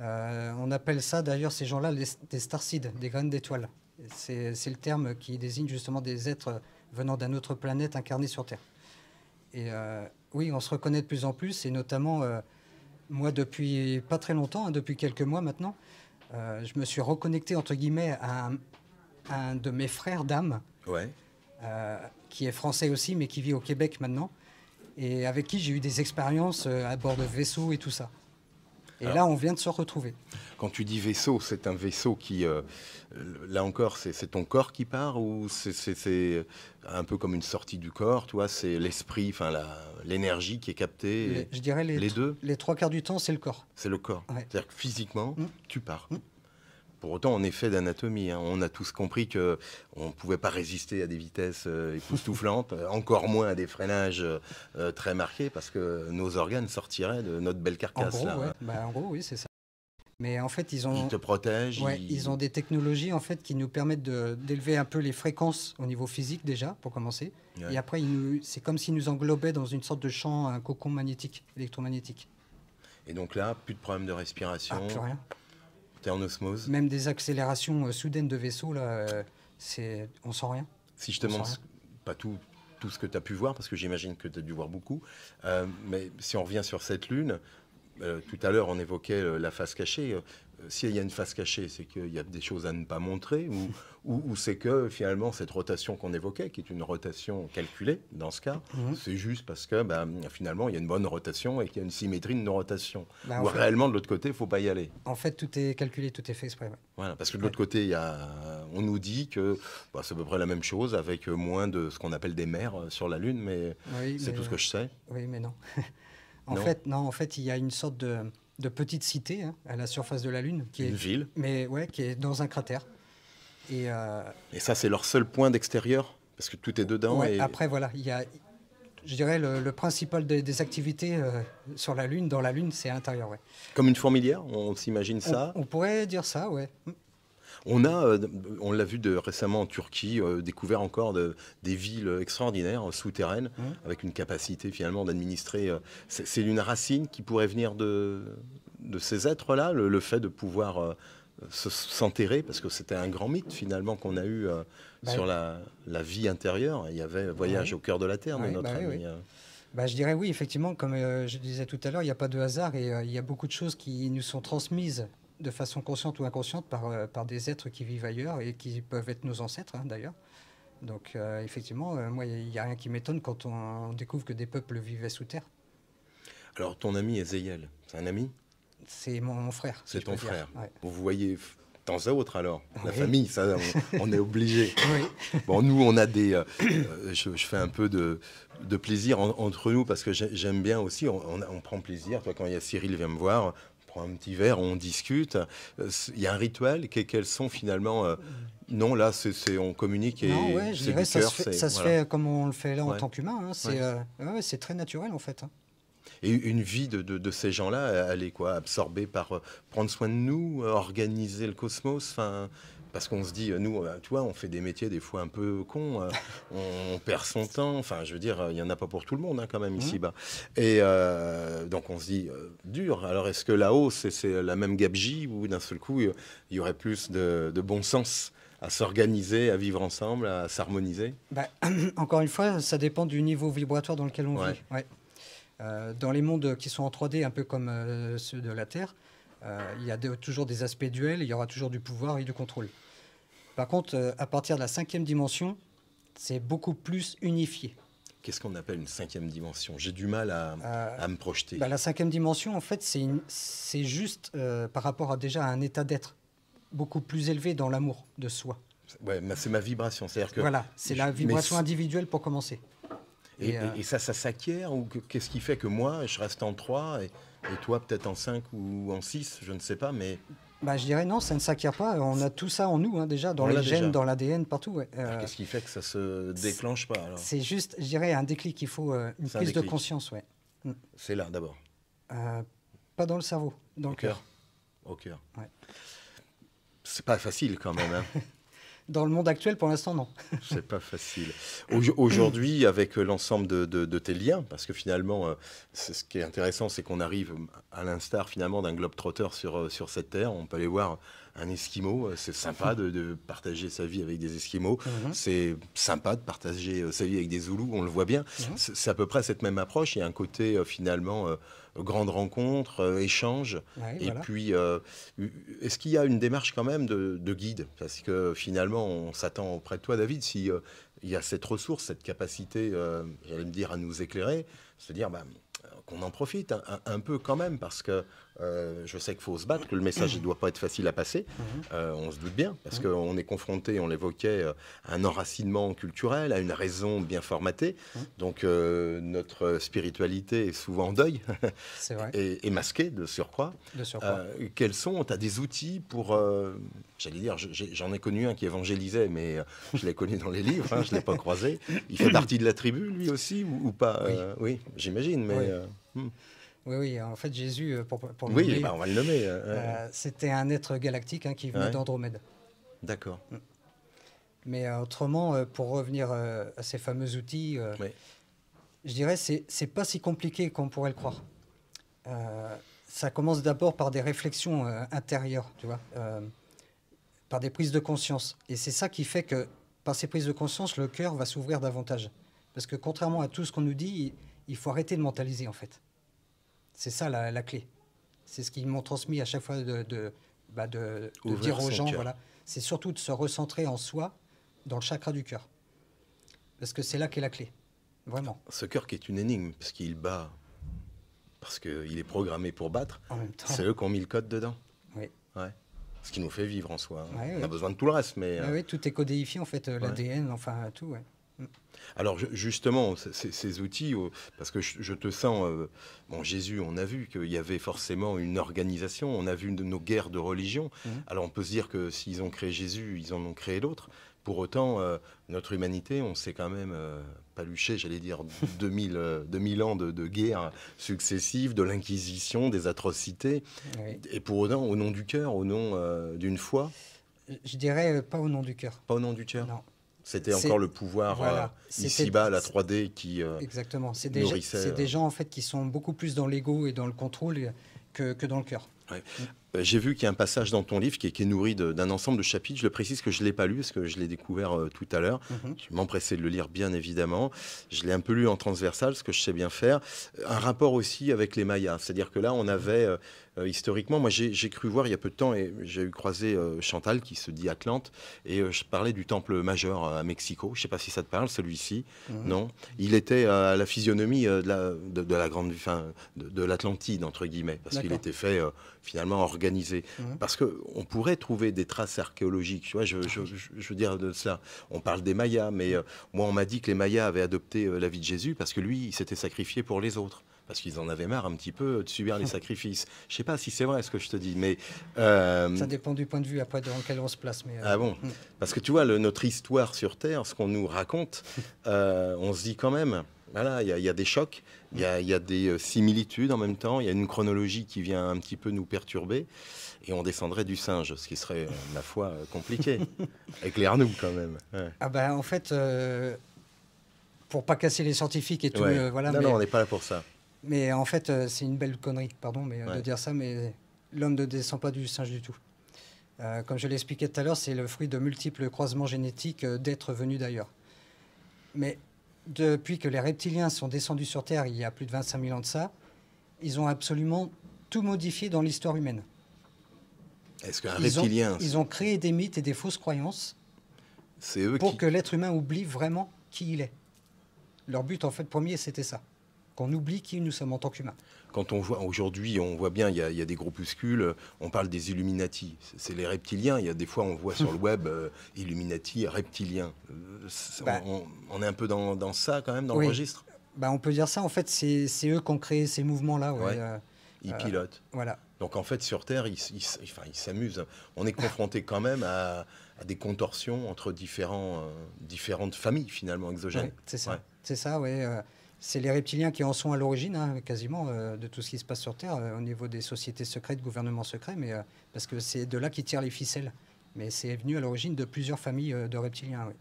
Euh, on appelle ça d'ailleurs ces gens-là des starcides, des graines d'étoiles. C'est le terme qui désigne justement des êtres venant d'un autre planète incarné sur Terre. Et euh, oui, on se reconnaît de plus en plus, et notamment euh, moi depuis pas très longtemps, hein, depuis quelques mois maintenant, je me suis reconnecté entre guillemets à un, de mes frères d'âme, qui est français aussi, mais qui vit au Québec maintenant, et avec qui j'ai eu des expériences à bord de vaisseaux et tout ça. Et là, on vient de se retrouver. Quand tu dis vaisseau, c'est un vaisseau qui, euh, là encore, c'est ton corps qui part ou c'est un peu comme une sortie du corps, toi, c'est l'esprit, enfin l'énergie qui est captée. je dirais les, deux. Les trois quarts du temps, c'est le corps. C'est le corps. C'est-à-dire que physiquement, mmh. tu pars. Mmh. Pour autant, en effet d'anatomie. Hein. On a tous compris que on ne pouvait pas résister à des vitesses euh, époustouflantes, encore moins à des freinages euh, euh, très marqués, parce que nos organes sortiraient de notre belle carcasse. Hein. Bah, en gros, oui, c'est ça. Mais en fait, ils ont. Ils te protègent. ils... ont des technologies en fait qui nous permettent d'élever un peu les fréquences au niveau physique déjà pour commencer. Et après, c'est comme s'ils nous englobaient dans une sorte de champ, un cocon magnétique, électromagnétique. Et donc là, plus de problème de respiration. Ah, plus rien en osmose. Même des accélérations euh, soudaines de vaisseaux, là, euh, c'est... on sent rien. Si je te demande, pas tout, tout ce que tu as pu voir, parce que j'imagine que tu as dû voir beaucoup, euh, mais si on revient sur cette lune, tout à l'heure, on évoquait la face cachée. Euh, s'il y a une face cachée, c'est qu'il y a des choses à ne pas montrer, ou, ou, c'est que finalement cette rotation qu'on évoquait, qui est une rotation calculée dans ce cas, mhm. c'est juste parce que ben, finalement il y a une bonne rotation et qu'il y a une symétrie de nos rotations. Ben, ou réellement de l'autre côté, il ne faut pas y aller. En fait, tout est calculé, tout est fait exprès. parce que de l'autre côté, on nous dit que bah, c'est à peu près la même chose, avec moins de ce qu'on appelle des mers euh, sur la Lune, mais c'est tout ce que je sais. Oui, mais non. en fait, non, en fait, il y a une sorte de de petites cité hein, à la surface de la Lune. Qui Une est, ville. Mais ouais, qui est dans un cratère. Et, euh, ça, c'est leur seul point d'extérieur Parce que tout est dedans Après, voilà, il y a, je dirais, le, le principal des, activités euh, sur la Lune, dans la Lune, c'est à l'intérieur, Comme une fourmilière, on s'imagine ça on, pourrait dire ça, ouais. On a, euh, on l'a vu récemment en Turquie, euh, découvert encore des villes extraordinaires euh, souterraines, mmh. avec une capacité finalement d'administrer. c'est une racine qui pourrait venir de, ces êtres-là, le, fait de pouvoir s'enterrer, parce que c'était un grand mythe finalement qu'on a eu bah sur la, vie intérieure. Il y avait voyage bah au cœur de la Terre dans notre bah je dirais oui, effectivement, comme je disais tout à l'heure, il n'y a pas de hasard et il y a beaucoup de choses qui nous sont transmises de façon consciente ou inconsciente par, euh, par des êtres qui vivent ailleurs et qui peuvent être nos ancêtres hein, d'ailleurs. Donc euh, effectivement, euh, moi, il n'y a rien qui m'étonne quand on découvre que des peuples vivaient sous terre. Alors ton ami Zeyel. c'est un ami C'est mon, frère. C'est ton frère. Ouais. Vous voyez temps à autre alors. La famille, ça, on, est obligé. Bon, nous, on a des. je, fais un peu de, de plaisir entre nous parce que j'aime bien aussi. On, on, prend plaisir. Toi, quand il y a Cyril vient me voir, prend un petit verre, on discute. Euh, il y a un rituel. Quels sont finalement euh, non, là, c'est on communique et c'est ouais, je ça, fait, ça fait comme on le fait là en tant qu'humain. Hein, euh, c'est très naturel en fait. Hein. Et une vie de, ces gens-là, elle est quoi Absorbée par prendre soin de nous, organiser le cosmos parce qu'on se dit, euh, nous, euh, tu vois, on fait des métiers des fois un peu cons, euh, on perd son temps, enfin, je veux dire, il n'y en a pas pour tout le monde hein, quand même ici-bas. Mhm. Et donc on se dit, dur, alors est-ce que là-haut, c'est la même gabegie ou d'un seul coup, il y aurait plus de, bon sens à s'organiser, à vivre ensemble, à s'harmoniser bah, Encore une fois, ça dépend du niveau vibratoire dans lequel on vit. dans les mondes qui sont en 3D, un peu comme ceux de la Terre, euh, il y a toujours des aspects duels, il y aura toujours du pouvoir et du contrôle. Par contre, euh, à partir de la cinquième dimension, c'est beaucoup plus unifié. Qu'est-ce qu'on appelle une cinquième dimension J'ai du mal à, euh, me projeter. Bah, la cinquième dimension, en fait, c'est juste par rapport à déjà un état d'être beaucoup plus élevé dans l'amour de soi. Ouais, c'est ma vibration, c'est-à-dire que. Voilà, c'est la vibration individuelle pour commencer. Euh, et, ça, ça s'acquiert ou qu'est-ce qui fait que moi, je reste en 3 et, toi peut-être en 5 ou en 6, je ne sais pas, mais... Bah, je dirais non, ça ne s'acquiert pas. On a tout ça en nous, hein, déjà, dans les gènes, dans l'ADN, partout. Bah, euh, qu'est-ce qui fait que ça se déclenche pas C'est juste, je dirais, un déclic. Il faut euh, une prise de conscience, ouais. Mm. C'est là d'abord. pas dans le cerveau, dans Au le cœur. Au cœur. C'est pas facile quand même. Hein. Dans le monde actuel, pour l'instant, non. C'est pas facile. aujourd'hui, avec l'ensemble de, tes liens, parce que finalement, euh, ce qui est intéressant, c'est qu'on arrive à l'instar finalement d'un globe trotteur sur, euh, sur cette terre. On peut aller voir un Esquimau. Euh, c'est sympa de, partager sa vie avec des Esquimaux. Mhm. C'est sympa de partager euh, sa vie avec des Zoulous. On le voit bien. Mhm. C'est à peu près cette même approche. Il y a un côté euh, finalement grande rencontre, échange. et puis, est-ce qu'il y a une démarche quand même de, guide Parce que finalement, on s'attend auprès de toi, David, si y a cette ressource, cette capacité, j'allais me dire, à nous éclairer, se dire, bah, qu'on en profite un, peu quand même, parce que euh, je sais qu'il faut se battre, que le message ne doit pas être facile à passer. Mhm. Euh, on se doute bien, parce mhm. qu'on est confronté, on l'évoquait, euh, à un enracinement culturel, à une raison bien formatée. Mhm. Donc notre spiritualité est souvent en deuil et, et, masquée de surcroît. De surcroît. quels sont, tu des outils pour j'allais dire, j'en ai connu un qui évangélisait, mais euh, je l'ai connu dans les livres, hein, je ne l'ai pas croisé. Il fait partie de la tribu, lui aussi, ou, pas euh, Oui, j'imagine, mais... Euh, hmm. Oui. oui. en fait, Jésus, pour, pour le oui, bah on va le nommer. c'était un être galactique hein, qui venait d'Andromède. D'accord. Hmm. Mais autrement, pour revenir à ces fameux outils, je dirais ce c'est pas si compliqué qu'on pourrait le croire. ça commence d'abord par des réflexions intérieures, tu vois par des prises de conscience. Et c'est ça qui fait que, par ces prises de conscience, le cœur va s'ouvrir davantage. Parce que contrairement à tout ce qu'on nous dit, il faut arrêter de mentaliser, en fait. C'est ça la, clé. C'est ce qu'ils m'ont transmis à chaque fois de, de, bah, dire aux gens, voilà. C'est surtout de se recentrer en soi, dans le chakra du cœur. Parce que c'est là qu'est la clé. Vraiment. Ce cœur qui est une énigme, parce qu'il bat, parce qu'il est programmé pour battre, c'est eux qui ont mis le code dedans ce qui nous fait vivre en soi. on a besoin de tout le reste, mais... Euh, tout est codéifié, en fait, euh, l'ADN, enfin, tout, mm. Alors justement, ces outils, parce que je, te sens, euh, bon Jésus, on a vu qu'il y avait forcément une organisation, on a vu nos guerres de religion. Mm. Alors on peut se dire que s'ils ont créé Jésus, ils en ont créé d'autres. Pour autant, euh, notre humanité, on s'est quand même palucher, paluché, j'allais dire, 2000, 2000 euh, ans de, de, guerres successives, de l'Inquisition, des atrocités. Et pour autant, au nom du cœur, au nom euh, d'une foi Je dirais pas au nom du cœur. Pas au nom du cœur Non. C'était encore le pouvoir ici-bas, la 3D qui Exactement. C'est des, gens en fait, qui sont beaucoup plus dans l'ego et dans le contrôle que, que dans le cœur. Mm. Euh, j'ai vu qu'il y a un passage dans ton livre qui est, nourri d'un ensemble de chapitres. Je le précise que je ne l'ai pas lu parce que je l'ai découvert euh, tout à l'heure. Mhm. Je m'empressais de le lire, bien évidemment. Je l'ai un peu lu en transversal, ce que je sais bien faire. Euh, un rapport aussi avec les Mayas. C'est-à-dire que là, on avait, historiquement, moi j'ai cru voir il y a peu de temps, et j'ai eu croisé Chantal qui se dit Atlante, et je parlais du temple majeur à Mexico. Je ne sais pas si ça te parle, celui-ci. Mhm. Non. Il était à la physionomie de la, grande, fin, de l'Atlantide, entre guillemets, parce qu'il était fait finalement en organisé. Mhm. parce Parce qu'on pourrait trouver des traces archéologiques, tu vois, ah je, veux dire de ça. On parle des Mayas, mais euh, moi, on m'a dit que les Mayas avaient adopté euh, la vie de Jésus parce que lui, il s'était sacrifié pour les autres parce qu'ils en avaient marre un petit peu de subir les sacrifices. Je sais pas si c'est vrai ce que je te dis, mais ça euh, dépend du point de vue après dans lequel on se place. Mais ah bon, hmm. parce que tu vois notre histoire sur Terre, ce qu'on nous raconte, on se dit quand même, voilà, il y, a des chocs. Il y, a, des euh, similitudes en même temps, il y a une chronologie qui vient un petit peu nous perturber, et on descendrait du singe, ce qui serait, euh, ma foi, euh, compliqué. Éclaire-nous quand même. Ah ben en fait, pour pas casser les scientifiques et tout, voilà. Non, non on n'est pas là pour ça. Mais en fait, c'est une belle connerie, pardon mais, de dire ça, mais l'homme ne descend pas du singe du tout. comme je l'expliquais tout à l'heure, c'est le fruit de multiples croisements génétiques d'êtres venus d'ailleurs. Mais depuis que les reptiliens sont descendus sur Terre il y a plus de 25 000 ans de ça, ils ont absolument tout modifié dans l'histoire humaine. Est-ce ils ont créé des mythes et des fausses croyances eux pour que l'être humain oublie vraiment qui il est. Leur but, en fait, premier, c'était ça qu'on oublie qui nous sommes en tant qu'humains. Quand on voit aujourd'hui, on voit bien, il y, a, des groupuscules, euh, on parle des Illuminati, c'est les reptiliens. Il y a des fois, on voit sur le web euh, Illuminati, reptiliens. Euh, ben. on, est un peu dans, ça quand même, dans le registre. Bah, on peut dire ça, en fait, c'est eux qui ont créé ces mouvements-là. ils pilotent. voilà. Donc en fait, sur Terre, ils s'amusent. On est confronté quand même à, des contorsions entre différents, différentes familles finalement exogènes. c'est ça. C'est ça, oui. C'est les reptiliens qui en sont à l'origine, hein, quasiment, euh, de tout ce qui se passe sur Terre, euh, au niveau des sociétés secrètes, gouvernements secrets, mais, euh, parce que c'est de là qu'ils tirent les ficelles. Mais c'est venu à l'origine de plusieurs familles de reptiliens. Oui.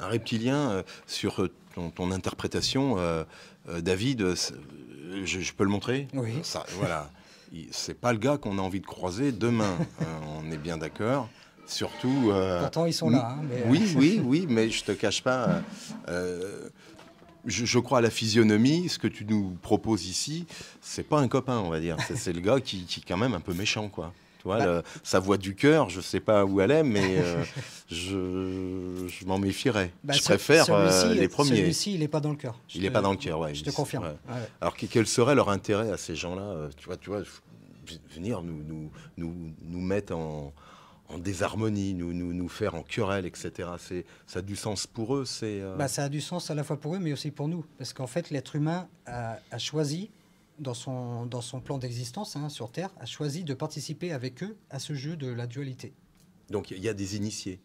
Un reptilien, sur ton, interprétation, David, je, peux le montrer Oui. Ça, voilà. c'est pas le gars qu'on a envie de croiser demain. Hein, on est bien d'accord. Surtout. Pourtant, ils sont là. Hein, oui, oui, oui, mais je te cache pas je, crois à la physionomie. Ce que tu nous proposes ici, c'est pas un copain, on va dire. C'est le gars qui, est quand même un peu méchant, quoi. Tu vois, sa voix du cœur, je sais pas où elle est, mais euh, je, m'en méfierais. Bah, je préfère euh, les premiers. Celui-ci, il n'est pas dans le cœur. il n'est pas dans le cœur, ouais. Je te confirme. Alors quel serait leur intérêt à ces gens-là euh, Tu vois, tu vois, venir nous, nous, nous, nous mettre en, en désharmonie, nous, nous, nous, faire en querelle, etc. C'est, ça a du sens pour eux. C'est, euh bah, ça a du sens à la fois pour eux, mais aussi pour nous. Parce qu'en fait, l'être humain a, choisi, dans son, dans son plan d'existence hein, sur Terre, a choisi de participer avec eux à ce jeu de la dualité. Donc il y a des initiés.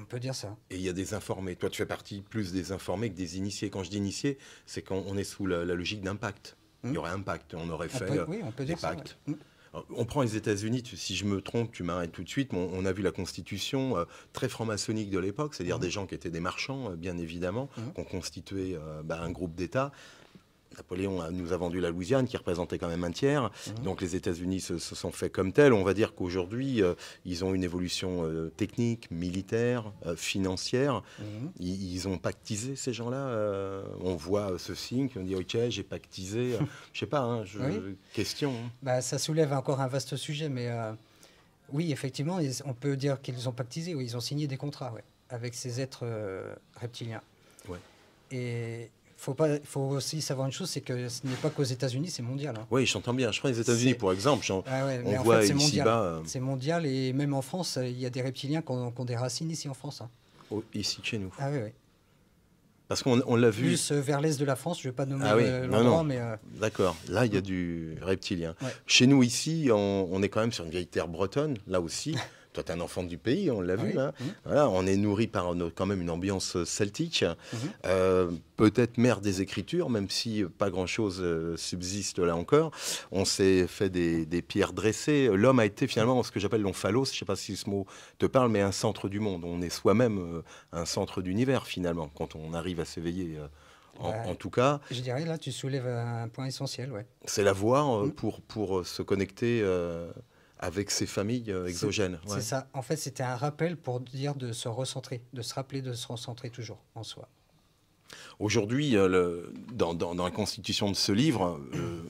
On peut dire ça. Et il y a des informés. Toi, tu fais partie plus des informés que des initiés. Quand je dis initiés, c'est quand on est sous la, logique d'impact. Il y hmm. aurait impact. On aurait fait euh, on peut des hmm. Euh, on prend les États-Unis, si je me trompe, tu m'arrêtes tout de suite, on, a vu la constitution euh, très franc-maçonnique de l'époque, c'est-à-dire mmh. des gens qui étaient des marchands, euh, bien évidemment, mmh. qui ont constitué bah, un groupe d'États. Napoléon nous a vendu la Louisiane, qui représentait quand même un tiers. Mhm. Donc les États-Unis se, sont faits comme tels. On va dire qu'aujourd'hui, euh, ils ont une évolution euh, technique, militaire, euh, financière. Mhm. Ils, ont pactisé ces gens-là. on voit ce signe, on dit OK, j'ai pactisé. je sais pas, hein, question. Hein. Bah, ça soulève encore un vaste sujet, mais oui, effectivement, on peut dire qu'ils ont pactisé, ou ils ont signé des contrats avec ces êtres reptiliens. Ouais. Et faut faut aussi savoir une chose, c'est que ce n'est pas qu'aux États-Unis, c'est mondial. Hein. Oui, j'entends bien. Je prends les États-Unis pour exemple. Ah on voit c'est mondial. Euh, c'est mondial et même en France, euh, il y a des reptiliens qui ont, des racines ici en France. Hein. Oh, ici chez nous. Ah oui, oui. Parce qu'on l'a vu. Plus euh, vers l'est de la France, je ne vais pas nommer ah oui, l'endroit, mais. D'accord, là il y a mm. du reptilien. Chez nous ici, on, est quand même sur une vieille terre bretonne, là aussi. Toi, tu es un enfant du pays, on l'a ah vu. Hein. Mmh. là. on est nourri par quand même une ambiance euh, celtique. Mmh. Euh, peut-être mère des écritures, même si euh, pas grand-chose subsiste là encore. On s'est fait des, des, pierres dressées. L'homme a été finalement ce que j'appelle l'omphalos, je ne sais pas si ce mot te parle, mais un centre du monde. On est soi-même un centre d'univers finalement, quand on arrive à s'éveiller. En, tout cas. Je dirais, là, tu soulèves un point essentiel, ouais. C'est la voie mmh. pour, pour se connecter avec ses familles euh, exogènes. C'est ça. En fait, c'était un rappel pour dire de se recentrer, de se rappeler de se recentrer toujours en soi. Aujourd'hui, euh, dans, la constitution de ce livre, euh,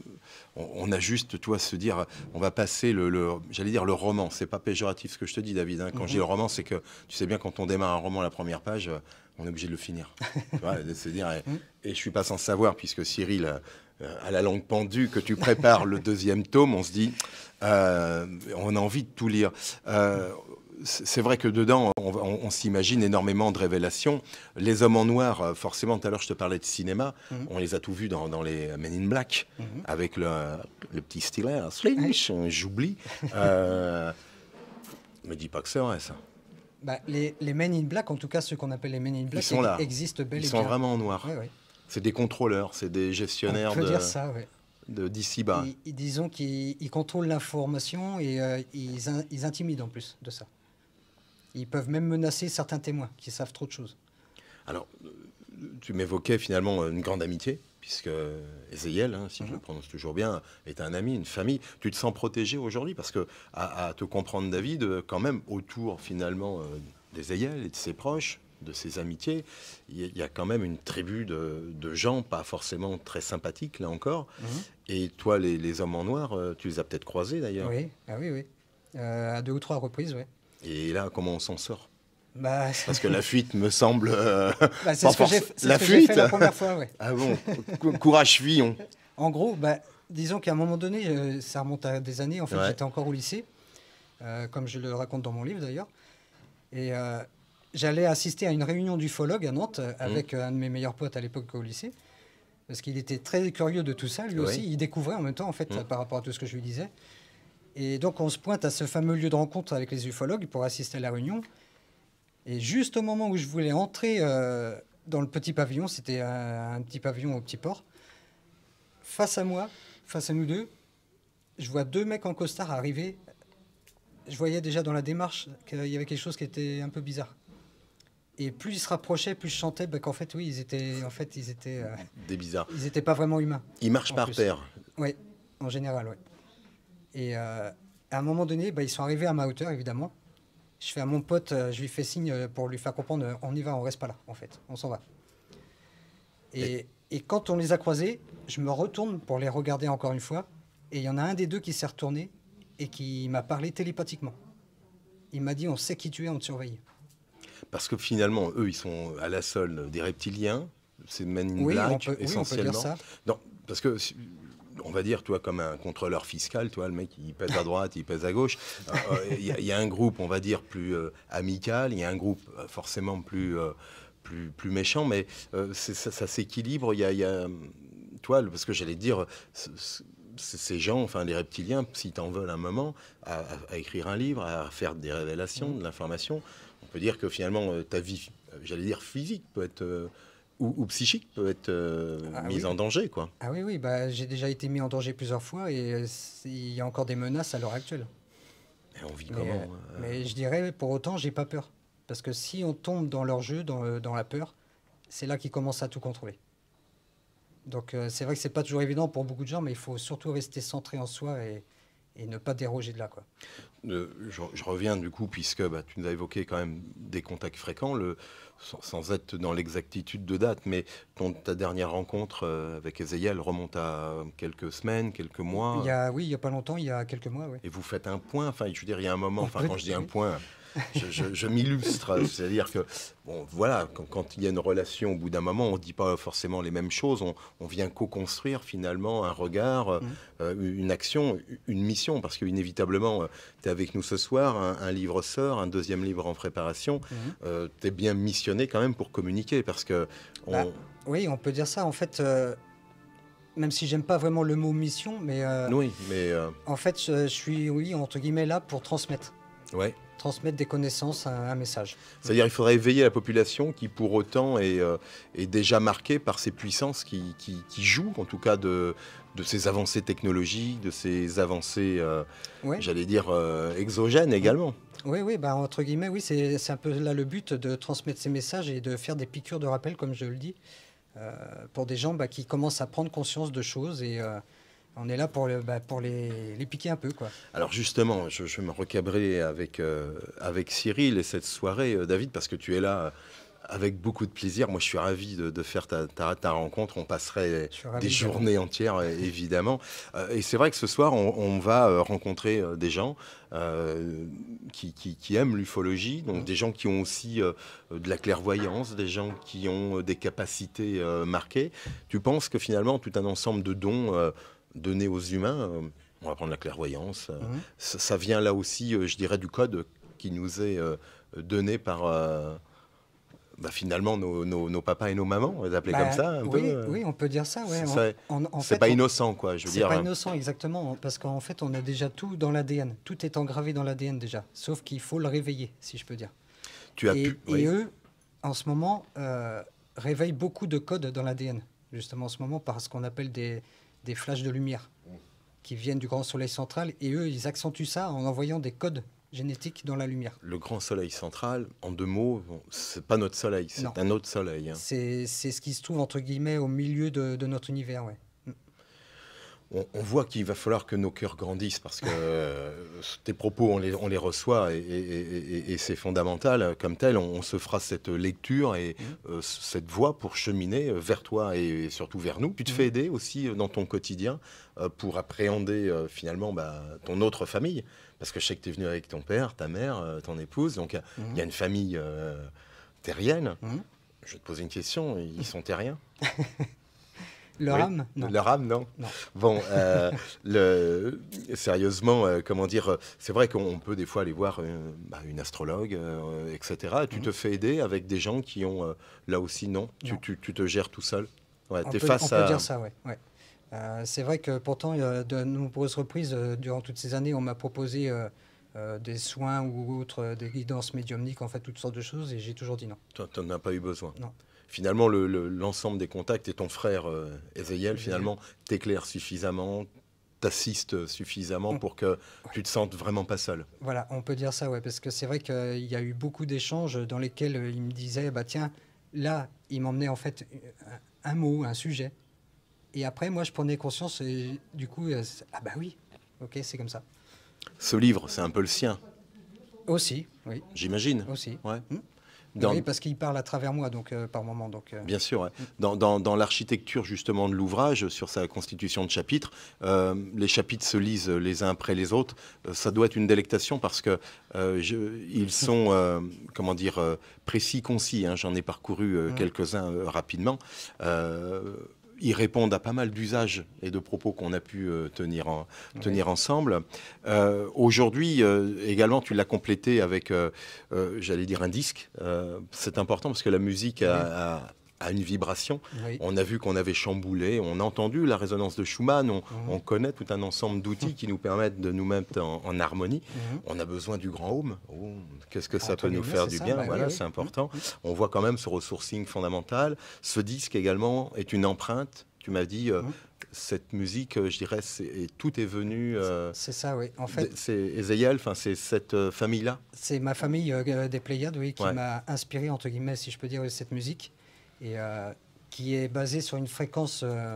on, a juste, toi, se dire, on va passer le, j'allais dire le roman. C'est pas péjoratif ce que je te dis, David. Hein. Quand j'ai je dis mhm. le roman, c'est que tu sais bien quand on démarre un roman à la première page, on est obligé de le finir. se dire, et, mhm. et, je suis pas sans savoir puisque Cyril euh, à la langue pendue que tu prépares le deuxième tome, on se dit, euh, on a envie de tout lire. Euh, c'est vrai que dedans, on, s'imagine énormément de révélations. Les hommes en noir, forcément, tout à l'heure, je te parlais de cinéma. Mm-hmm. On les a tous vus dans, les Men in Black, mm-hmm. avec le, petit stylet, hein. j'oublie. Euh, me dis pas que c'est vrai, ça. Bah, les, Men in Black, en tout cas ce qu'on appelle les Men in Black, ils existent bel et bien. Ils sont vraiment en noir. Oui, oui. C'est des contrôleurs, c'est des gestionnaires de... d'ici bas. Ils, disons qu'ils contrôlent l'information et euh, ils, intimident en plus de ça. Ils peuvent même menacer certains témoins qui savent trop de choses. Alors, tu m'évoquais finalement une grande amitié, puisque Ezeiel hein, si je mhm. le prononce toujours bien, est un ami, une famille. Tu te sens protégé aujourd'hui parce que à, te comprendre, David, quand même autour finalement euh, et de ses proches, de ces amitiés, il y, a quand même une tribu de, gens pas forcément très sympathiques, là encore. Mhm. Et toi, les, hommes en noir, euh, tu les as peut-être croisés d'ailleurs Oui, ah oui, oui. Euh, à deux ou trois reprises, oui. Et là, comment on s'en sort bah, Parce que la fuite me semble. la fuite. la première fois, oui. Ah bon Courage, fuyons. En gros, bah, disons qu'à un moment donné, ça remonte à des années. En fait, j'étais encore au lycée, euh, comme je le raconte dans mon livre d'ailleurs. Et j'allais assister à une réunion d'ufologue à Nantes mmh. avec euh, un de mes meilleurs potes à l'époque au lycée, parce qu'il était très curieux de tout ça, lui aussi. Il découvrait en même temps, en fait, mmh. par rapport à tout ce que je lui disais. Et donc, on se pointe à ce fameux lieu de rencontre avec les ufologues pour assister à la réunion. Et juste au moment où je voulais entrer euh, dans le petit pavillon, c'était un petit pavillon au petit port, face à moi, face à nous deux, je vois deux mecs en costard arriver. Je voyais déjà dans la démarche qu'il y avait quelque chose qui était un peu bizarre. Et plus ils se rapprochaient, plus je chantais bah, qu'en fait, oui, ils étaient. En fait, ils étaient. Euh, des bizarres. Ils n'étaient pas vraiment humains. Ils marchent par terre. Oui, en général, oui. Et euh, à un moment donné, bah, ils sont arrivés à ma hauteur, évidemment. Je fais à mon pote, euh, je lui fais signe pour lui faire comprendre on y va, on reste pas là, en fait, on s'en va. Et, et, quand on les a croisés, je me retourne pour les regarder encore une fois. Et il y en a un des deux qui s'est retourné et qui m'a parlé télépathiquement. Il m'a dit on sait qui tu es, on te surveille parce que finalement, eux, ils sont à la solde des reptiliens, c'est même une oui, essentiellement. ça. parce que on va dire, toi, comme un contrôleur fiscal, toi, le mec, il pèse à droite, il pèse à gauche. Euh, euh, il y, a un groupe, on va dire, plus euh, amical, il y a un groupe forcément plus, plus, plus, méchant, mais ça, ça s'équilibre. Il y a, toi, parce que j'allais dire, ces gens, enfin les reptiliens, s'ils t'en veulent un moment, à, écrire un livre, à faire des révélations, mm. de l'information on peut dire que finalement, euh, ta vie, euh, j'allais dire physique, peut être euh, ou, psychique peut être ah mise en danger. Quoi. Ah oui, oui, bah, j'ai déjà été mis en danger plusieurs fois et il y a encore des menaces à l'heure actuelle. Mais on vit comment Mais je dirais, pour autant, j'ai pas peur. Parce que si on tombe dans leur jeu, dans, dans la peur, c'est là qu'ils commencent à tout contrôler. Donc c'est vrai que c'est pas toujours évident pour beaucoup de gens, mais il faut surtout rester centré en soi et, et ne pas déroger de là. Quoi. Euh, je, reviens du coup, puisque bah, tu nous as évoqué quand même des contacts fréquents, le, sans, être dans l'exactitude de date, mais ton, ta dernière rencontre euh, avec Ezeyel remonte à quelques semaines, quelques mois. Il y a, oui, il n'y a pas longtemps, il y a quelques mois. Et vous faites un point, enfin je veux dire, il y a un moment, enfin quand je dis un point, je, m'illustre. C'est-à-dire que, bon, voilà, quand, il y a une relation, au bout d'un moment, on ne dit pas forcément les mêmes choses. On, vient co-construire finalement un regard, mmh. euh, une action, une mission. Parce qu'inévitablement, euh, tu es avec nous ce soir, un, livre sort, un deuxième livre en préparation. Mmh. Euh, tu es bien missionné quand même pour communiquer. Parce que. Bah, oui, on peut dire ça. En fait. même si j'aime pas vraiment le mot mission, mais, oui, mais en fait, je, je, suis, oui, entre guillemets, là pour transmettre. Ouais transmettre des connaissances, un, message. C'est-à-dire il faudrait éveiller la population qui pour autant est, euh, est déjà marquée par ces puissances qui, jouent en tout cas de, de ces avancées technologiques, de ces avancées, euh, j'allais dire, euh, exogènes également. Oui, oui, bah, entre guillemets, oui, c'est un peu là le but de transmettre ces messages et de faire des piqûres de rappel, comme je le dis, pour des gens bah, qui commencent à prendre conscience de choses et on est là pour, le, bah, pour les, piquer un peu. Quoi. Alors justement, je, vais me recabrer avec, euh, avec Cyril et cette soirée, euh, David, parce que tu es là euh, avec beaucoup de plaisir. Moi, je suis ravi de, faire ta, rencontre. On passerait des journées entières, évidemment. et c'est vrai que ce soir, on, va rencontrer des gens qui, aiment l'ufologie, donc des gens qui ont aussi de la clairvoyance, des gens qui ont des capacités marquées. Tu penses que finalement, tout un ensemble de dons donné aux humains, euh, on va prendre la clairvoyance, euh, mhm. ça, vient là aussi, euh, je dirais, du code qui nous est donné par... Bah, finalement nos, papas et nos mamans, on les appeler bah, comme ça un oui, peu. Oui, on peut dire ça. Ouais. C'est pas innocent, quoi. Je veux dire. pas innocent, exactement, parce qu'en fait, on a déjà tout dans l'ADN. Tout est engravé dans l'ADN déjà, sauf qu'il faut le réveiller, si je peux dire. Tu as et, pu, et eux, en ce moment, euh, réveillent beaucoup de codes dans l'ADN, justement en ce moment, par ce qu'on appelle des, des flashs de lumière qui viennent du grand soleil central et eux, ils accentuent ça en envoyant des codes génétiques dans la lumière. Le grand soleil central, en deux mots, c'est pas notre soleil, c'est un autre soleil. Hein. C'est ce qui se trouve entre guillemets au milieu de, notre univers, ouais on, voit qu'il va falloir que nos cœurs grandissent parce que euh, tes propos, on les, on les reçoit et, c'est fondamental. Comme tel, on, se fera cette lecture et mmh. euh, cette voie pour cheminer euh, vers toi et, surtout vers nous. Tu te mmh. fais aider aussi dans ton quotidien pour appréhender finalement bah, ton autre famille parce que je sais que tu es venu avec ton père, ta mère, ton épouse. Donc il y a mmh. une famille terrienne. Je vais te poser une question. Ils sont terriens Leur âme non. Leur âme, non, Bon, euh, le, sérieusement, euh, comment dire, euh, c'est vrai qu'on peut des fois aller voir une bah, astrologue, etc. tu mhm. te fais aider avec des gens qui ont, là aussi, non, Tu, tu, te gères tout seul. on es peut, face on peut dire ça, ouais. c'est vrai que pourtant, de nombreuses reprises, durant toutes ces années, on m'a proposé des soins ou autres, des guidances médiumniques, en fait, toutes sortes de choses, et j'ai toujours dit non. tu n'en as pas eu besoin Non finalement, l'ensemble le, des contacts et ton frère euh, Ezeiel, finalement, t'éclaire suffisamment, t'assiste suffisamment mm. pour que tu te sentes vraiment pas seul. Voilà, on peut dire ça, ouais, parce que c'est vrai qu'il y a eu beaucoup d'échanges dans lesquels il me disait, bah tiens, là, il m'emmenait en fait un mot, un sujet. Et après, moi, je prenais conscience et du coup, euh, ah bah oui, ok, c'est comme ça. Ce livre, c'est un peu le sien. Aussi, oui. J'imagine. Aussi. Ouais. Hmm. Oui, parce qu'il parle à travers moi, donc euh, par moment. Donc, euh. Bien sûr. Dans, l'architecture justement de l'ouvrage, sur sa constitution de chapitres, euh, les chapitres se lisent les uns après les autres. ça doit être une délectation parce que ils sont, comment dire, précis, concis. Hein. J'en ai parcouru mmh. quelques-uns rapidement ils répondent à pas mal d'usages et de propos qu'on a pu euh, tenir, tenir ensemble. Euh, aujourd'hui, euh, également, tu l'as complété avec, j'allais dire, un disque. c'est important parce que la musique a à une vibration. On a vu qu'on avait chamboulé, on a entendu la résonance de Schumann, on, mhm. connaît tout un ensemble d'outils qui nous permettent de nous mettre en, harmonie. Mhm. On a besoin du grand home. Oh, qu'est-ce que ça ah, peut nous faire du bien bah Voilà, c'est important. Mhm. On voit quand même ce ressourcing fondamental. Ce disque également est une empreinte. Tu m'as dit. Euh, cette musique, euh, je dirais, tout est venu. Euh, c'est ça, oui. En fait, c'est Ezeiel. c'est cette famille-là. C'est ma famille des Pléiades, qui m'a inspiré entre guillemets, si je peux dire, cette musique et euh, qui est basé sur une fréquence, euh,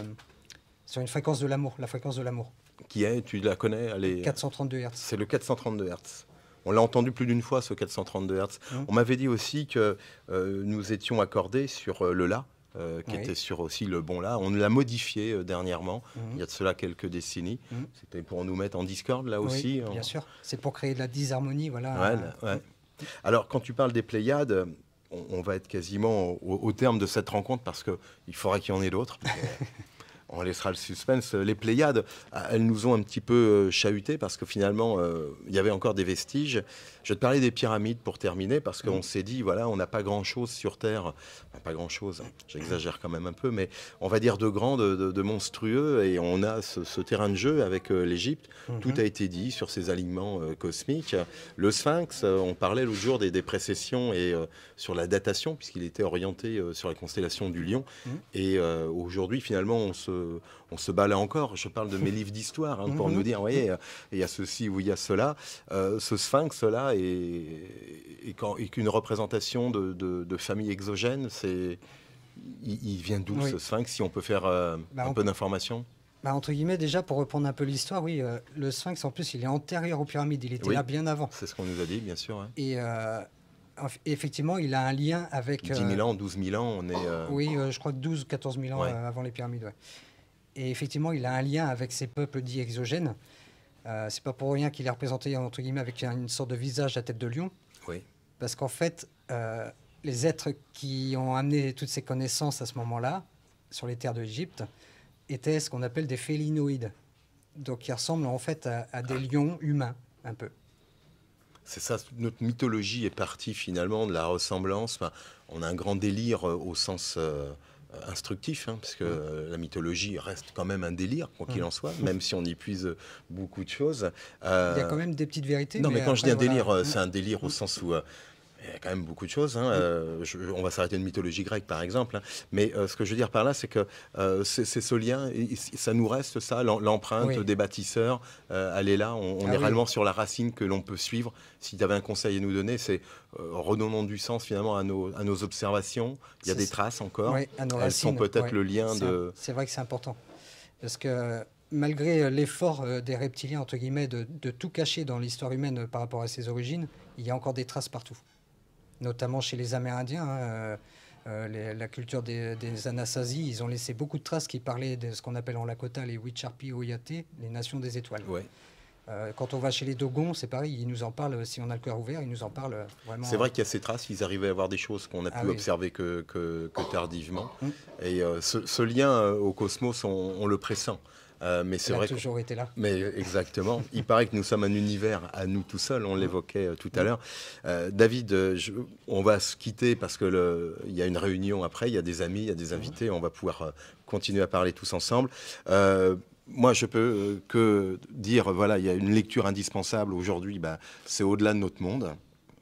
sur une fréquence de l'amour, la fréquence de l'amour. Qui est, tu la connais, elle 432 Hz. C'est le 432 Hz. On l'a entendu plus d'une fois, ce 432 Hz. Hein On m'avait dit aussi que euh, nous étions accordés sur le La, qui était sur aussi le bon là On l'a modifié dernièrement, mmh. il y a de cela quelques décennies. Mmh. C'était pour nous mettre en discorde, là aussi. Bien sûr, c'est pour créer de la disharmonie. Voilà. Mmh. Alors, quand tu parles des Pléiades, on, va être quasiment au, au, terme de cette rencontre parce qu'il faudra qu'il y en ait d'autres. on laissera le suspense. Les Pléiades, ah, elles nous ont un petit peu euh, chahuté parce que finalement, euh, il y avait encore des vestiges. Je vais te parler des pyramides pour terminer parce qu'on mm. s'est dit, voilà, on n'a pas grand-chose sur Terre. pas grand-chose, hein. j'exagère quand même un peu, mais on va dire de grand, de, monstrueux. Et on a ce, terrain de jeu avec euh, l'Égypte. Mm-hmm. Tout a été dit sur ces alignements cosmiques. Le sphinx, on parlait l'autre jour des, précessions et sur la datation, puisqu'il était orienté sur la constellation du lion. Mm. Et aujourd'hui, finalement, on se euh, on se bat là encore. Je parle de mes livres d'histoire hein, pour mhm. nous dire, vous voyez, euh, il y a ceci ou il y a cela. Euh, ce sphinx là est, une représentation de, famille exogène. C'est, il, vient d'où ce sphinx Si on peut faire bah, un peu d'informations. Bah, entre guillemets, déjà pour reprendre un peu l'histoire, oui, le sphinx en plus, il est antérieur aux pyramides. Il était là bien avant. C'est ce qu'on nous a dit, bien sûr. Et effectivement, il a un lien avec... 10 euh, 000 ans, 12 000 ans, on est... Euh, oui, euh, je crois 12 14 000 ans avant les pyramides, Et effectivement, il a un lien avec ces peuples dits exogènes. Euh, c'est pas pour rien qu'il est représenté entre guillemets avec une sorte de visage à tête de lion. Oui. Parce qu'en fait, les êtres qui ont amené toutes ces connaissances à ce moment-là sur les terres de l'Égypte étaient ce qu'on appelle des félinoïdes. Donc, qui ressemblent en fait à des ah. lions humains un peu. C'est ça, notre mythologie est partie finalement de la ressemblance. on a un grand délire euh, au sens euh, instructif, hein, puisque la mythologie reste quand même un délire, quoi qu'il en soit, même si on y puise beaucoup de choses. Il y a euh, quand même des petites vérités. Non, mais, quand je dis un délire, c'est un délire au sens où il y a quand même beaucoup de choses. Hein, euh, on va s'arrêter une mythologie grecque, par exemple. Hein. Mais euh, ce que je veux dire par là, c'est que euh, c'est ce lien, ça nous reste ça, l'empreinte des bâtisseurs. elle est là. On, ah est réellement sur la racine que l'on peut suivre. Si tu avais un conseil à nous donner, c'est redonnons du sens finalement à nos, à nos observations. Il y a des traces encore. Elles sont peut-être le lien de. C'est vrai que c'est important. Parce que malgré l'effort des reptiliens, entre guillemets, de, de tout cacher dans l'histoire humaine par rapport à ses origines, il y a encore des traces partout notamment chez les Amérindiens. Hein, euh, euh, la culture des, des Anasazi, ils ont laissé beaucoup de traces qui parlaient de ce qu'on appelle en Lakota les Wicharpi Oyate, les nations des étoiles. Euh, quand on va chez les Dogons, c'est pareil, ils nous en parlent, si on a le cœur ouvert, ils nous en parlent vraiment. C'est vrai qu'il y a ces traces, ils arrivaient à avoir des choses qu'on a ah pu observer que, tardivement. Mm. Et ce, lien au cosmos, on le pressent. Euh, mais c'est vrai. toujours été là. Mais exactement. Il paraît que nous sommes un univers à nous tout seuls. On l'évoquait euh, tout à l'heure. Euh, David, on va se quitter parce que il y a une réunion après. Il y a des amis, il y a des invités. On va pouvoir continuer à parler tous ensemble. moi, je peux que dire, voilà, il y a une lecture indispensable aujourd'hui. Bah, c'est au-delà de notre monde.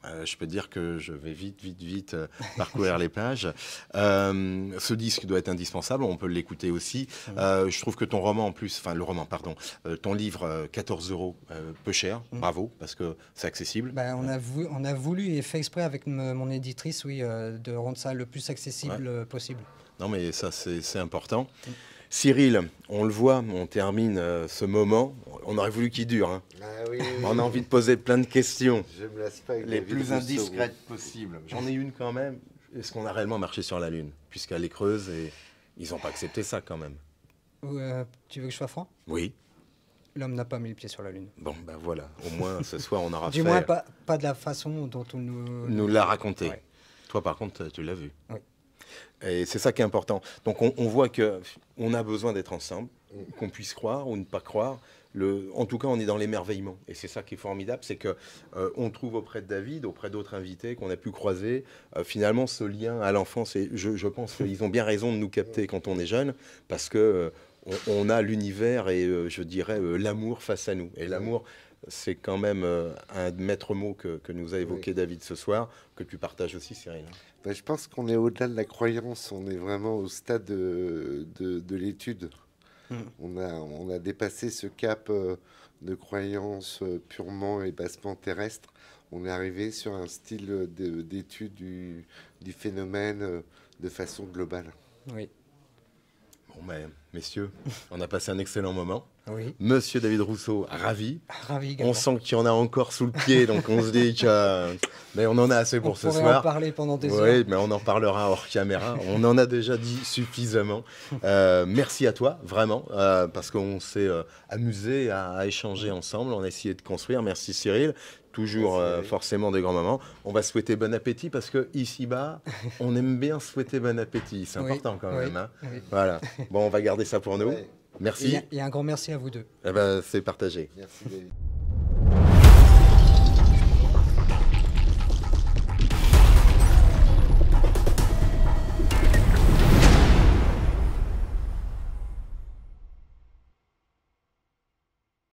Euh, je peux dire que je vais vite, vite, vite euh, parcourir les pages. Euh, ce disque doit être indispensable, on peut l'écouter aussi. je trouve que ton roman, en plus, enfin le roman, pardon, ton livre, 14 euros, peu cher, mm. bravo, parce que c'est accessible. Ben, on, a voulu, on a voulu, et fait exprès avec mon éditrice, oui, de rendre ça le plus accessible possible. Non, mais ça, c'est important. Mm. Cyril, on le voit, on termine euh, ce moment. On aurait voulu qu'il dure. Hein. Ah on a envie de poser plein de questions. les plus indiscrètes possibles. J'en ai une quand même. Est-ce qu'on a réellement marché sur la Lune Puisqu'elle est creuse et ils n'ont pas accepté ça quand même. Euh, tu veux que je sois franc Oui. L'homme n'a pas mis le pied sur la Lune. Bon, ben voilà. Au moins, ce soir, on aura fait... Du moins, pas, de la façon dont on nous... Nous l'a raconté. Toi, par contre, tu l'as vu. Oui. Et c'est ça qui est important. Donc on, voit qu'on a besoin d'être ensemble, qu'on puisse croire ou ne pas croire. en tout cas, on est dans l'émerveillement. Et c'est ça qui est formidable, c'est qu'on euh, trouve auprès de David, auprès d'autres invités qu'on a pu croiser, euh, finalement, ce lien à l'enfance. Et je, pense qu'ils ont bien raison de nous capter quand on est jeune, parce qu'on euh, a l'univers et, je dirais, l'amour face à nous. Et l'amour, c'est quand même euh, un maître mot que, nous a évoqué David ce soir, que tu partages aussi, Cyril. Bah, je pense qu'on est au-delà de la croyance, on est vraiment au stade de, l'étude. Hmm. On, a, dépassé ce cap euh, de croyance euh, purement et bassement terrestre. On est arrivé sur un style d'étude du, phénomène de façon globale. Oui. Bon, messieurs, on a passé un excellent moment. Monsieur David Rousseau, ravi. On sent qu'il y en a encore sous le pied, donc on se dit que mais on en a assez pour ce soir. On en parler pendant des heures. mais on en parlera hors caméra. On en a déjà dit suffisamment. Euh, merci à toi, vraiment, euh, parce qu'on s'est euh, amusé à, échanger ensemble. On a essayé de construire. Merci Cyril. Toujours forcément des grands moments. On va souhaiter bon appétit parce quici bas on aime bien souhaiter bon appétit. C'est important quand même. Hein. Voilà. Bon, on va garder ça pour nous. Merci. Et, un grand merci à vous deux. Eh ben, c'est partagé. Merci David.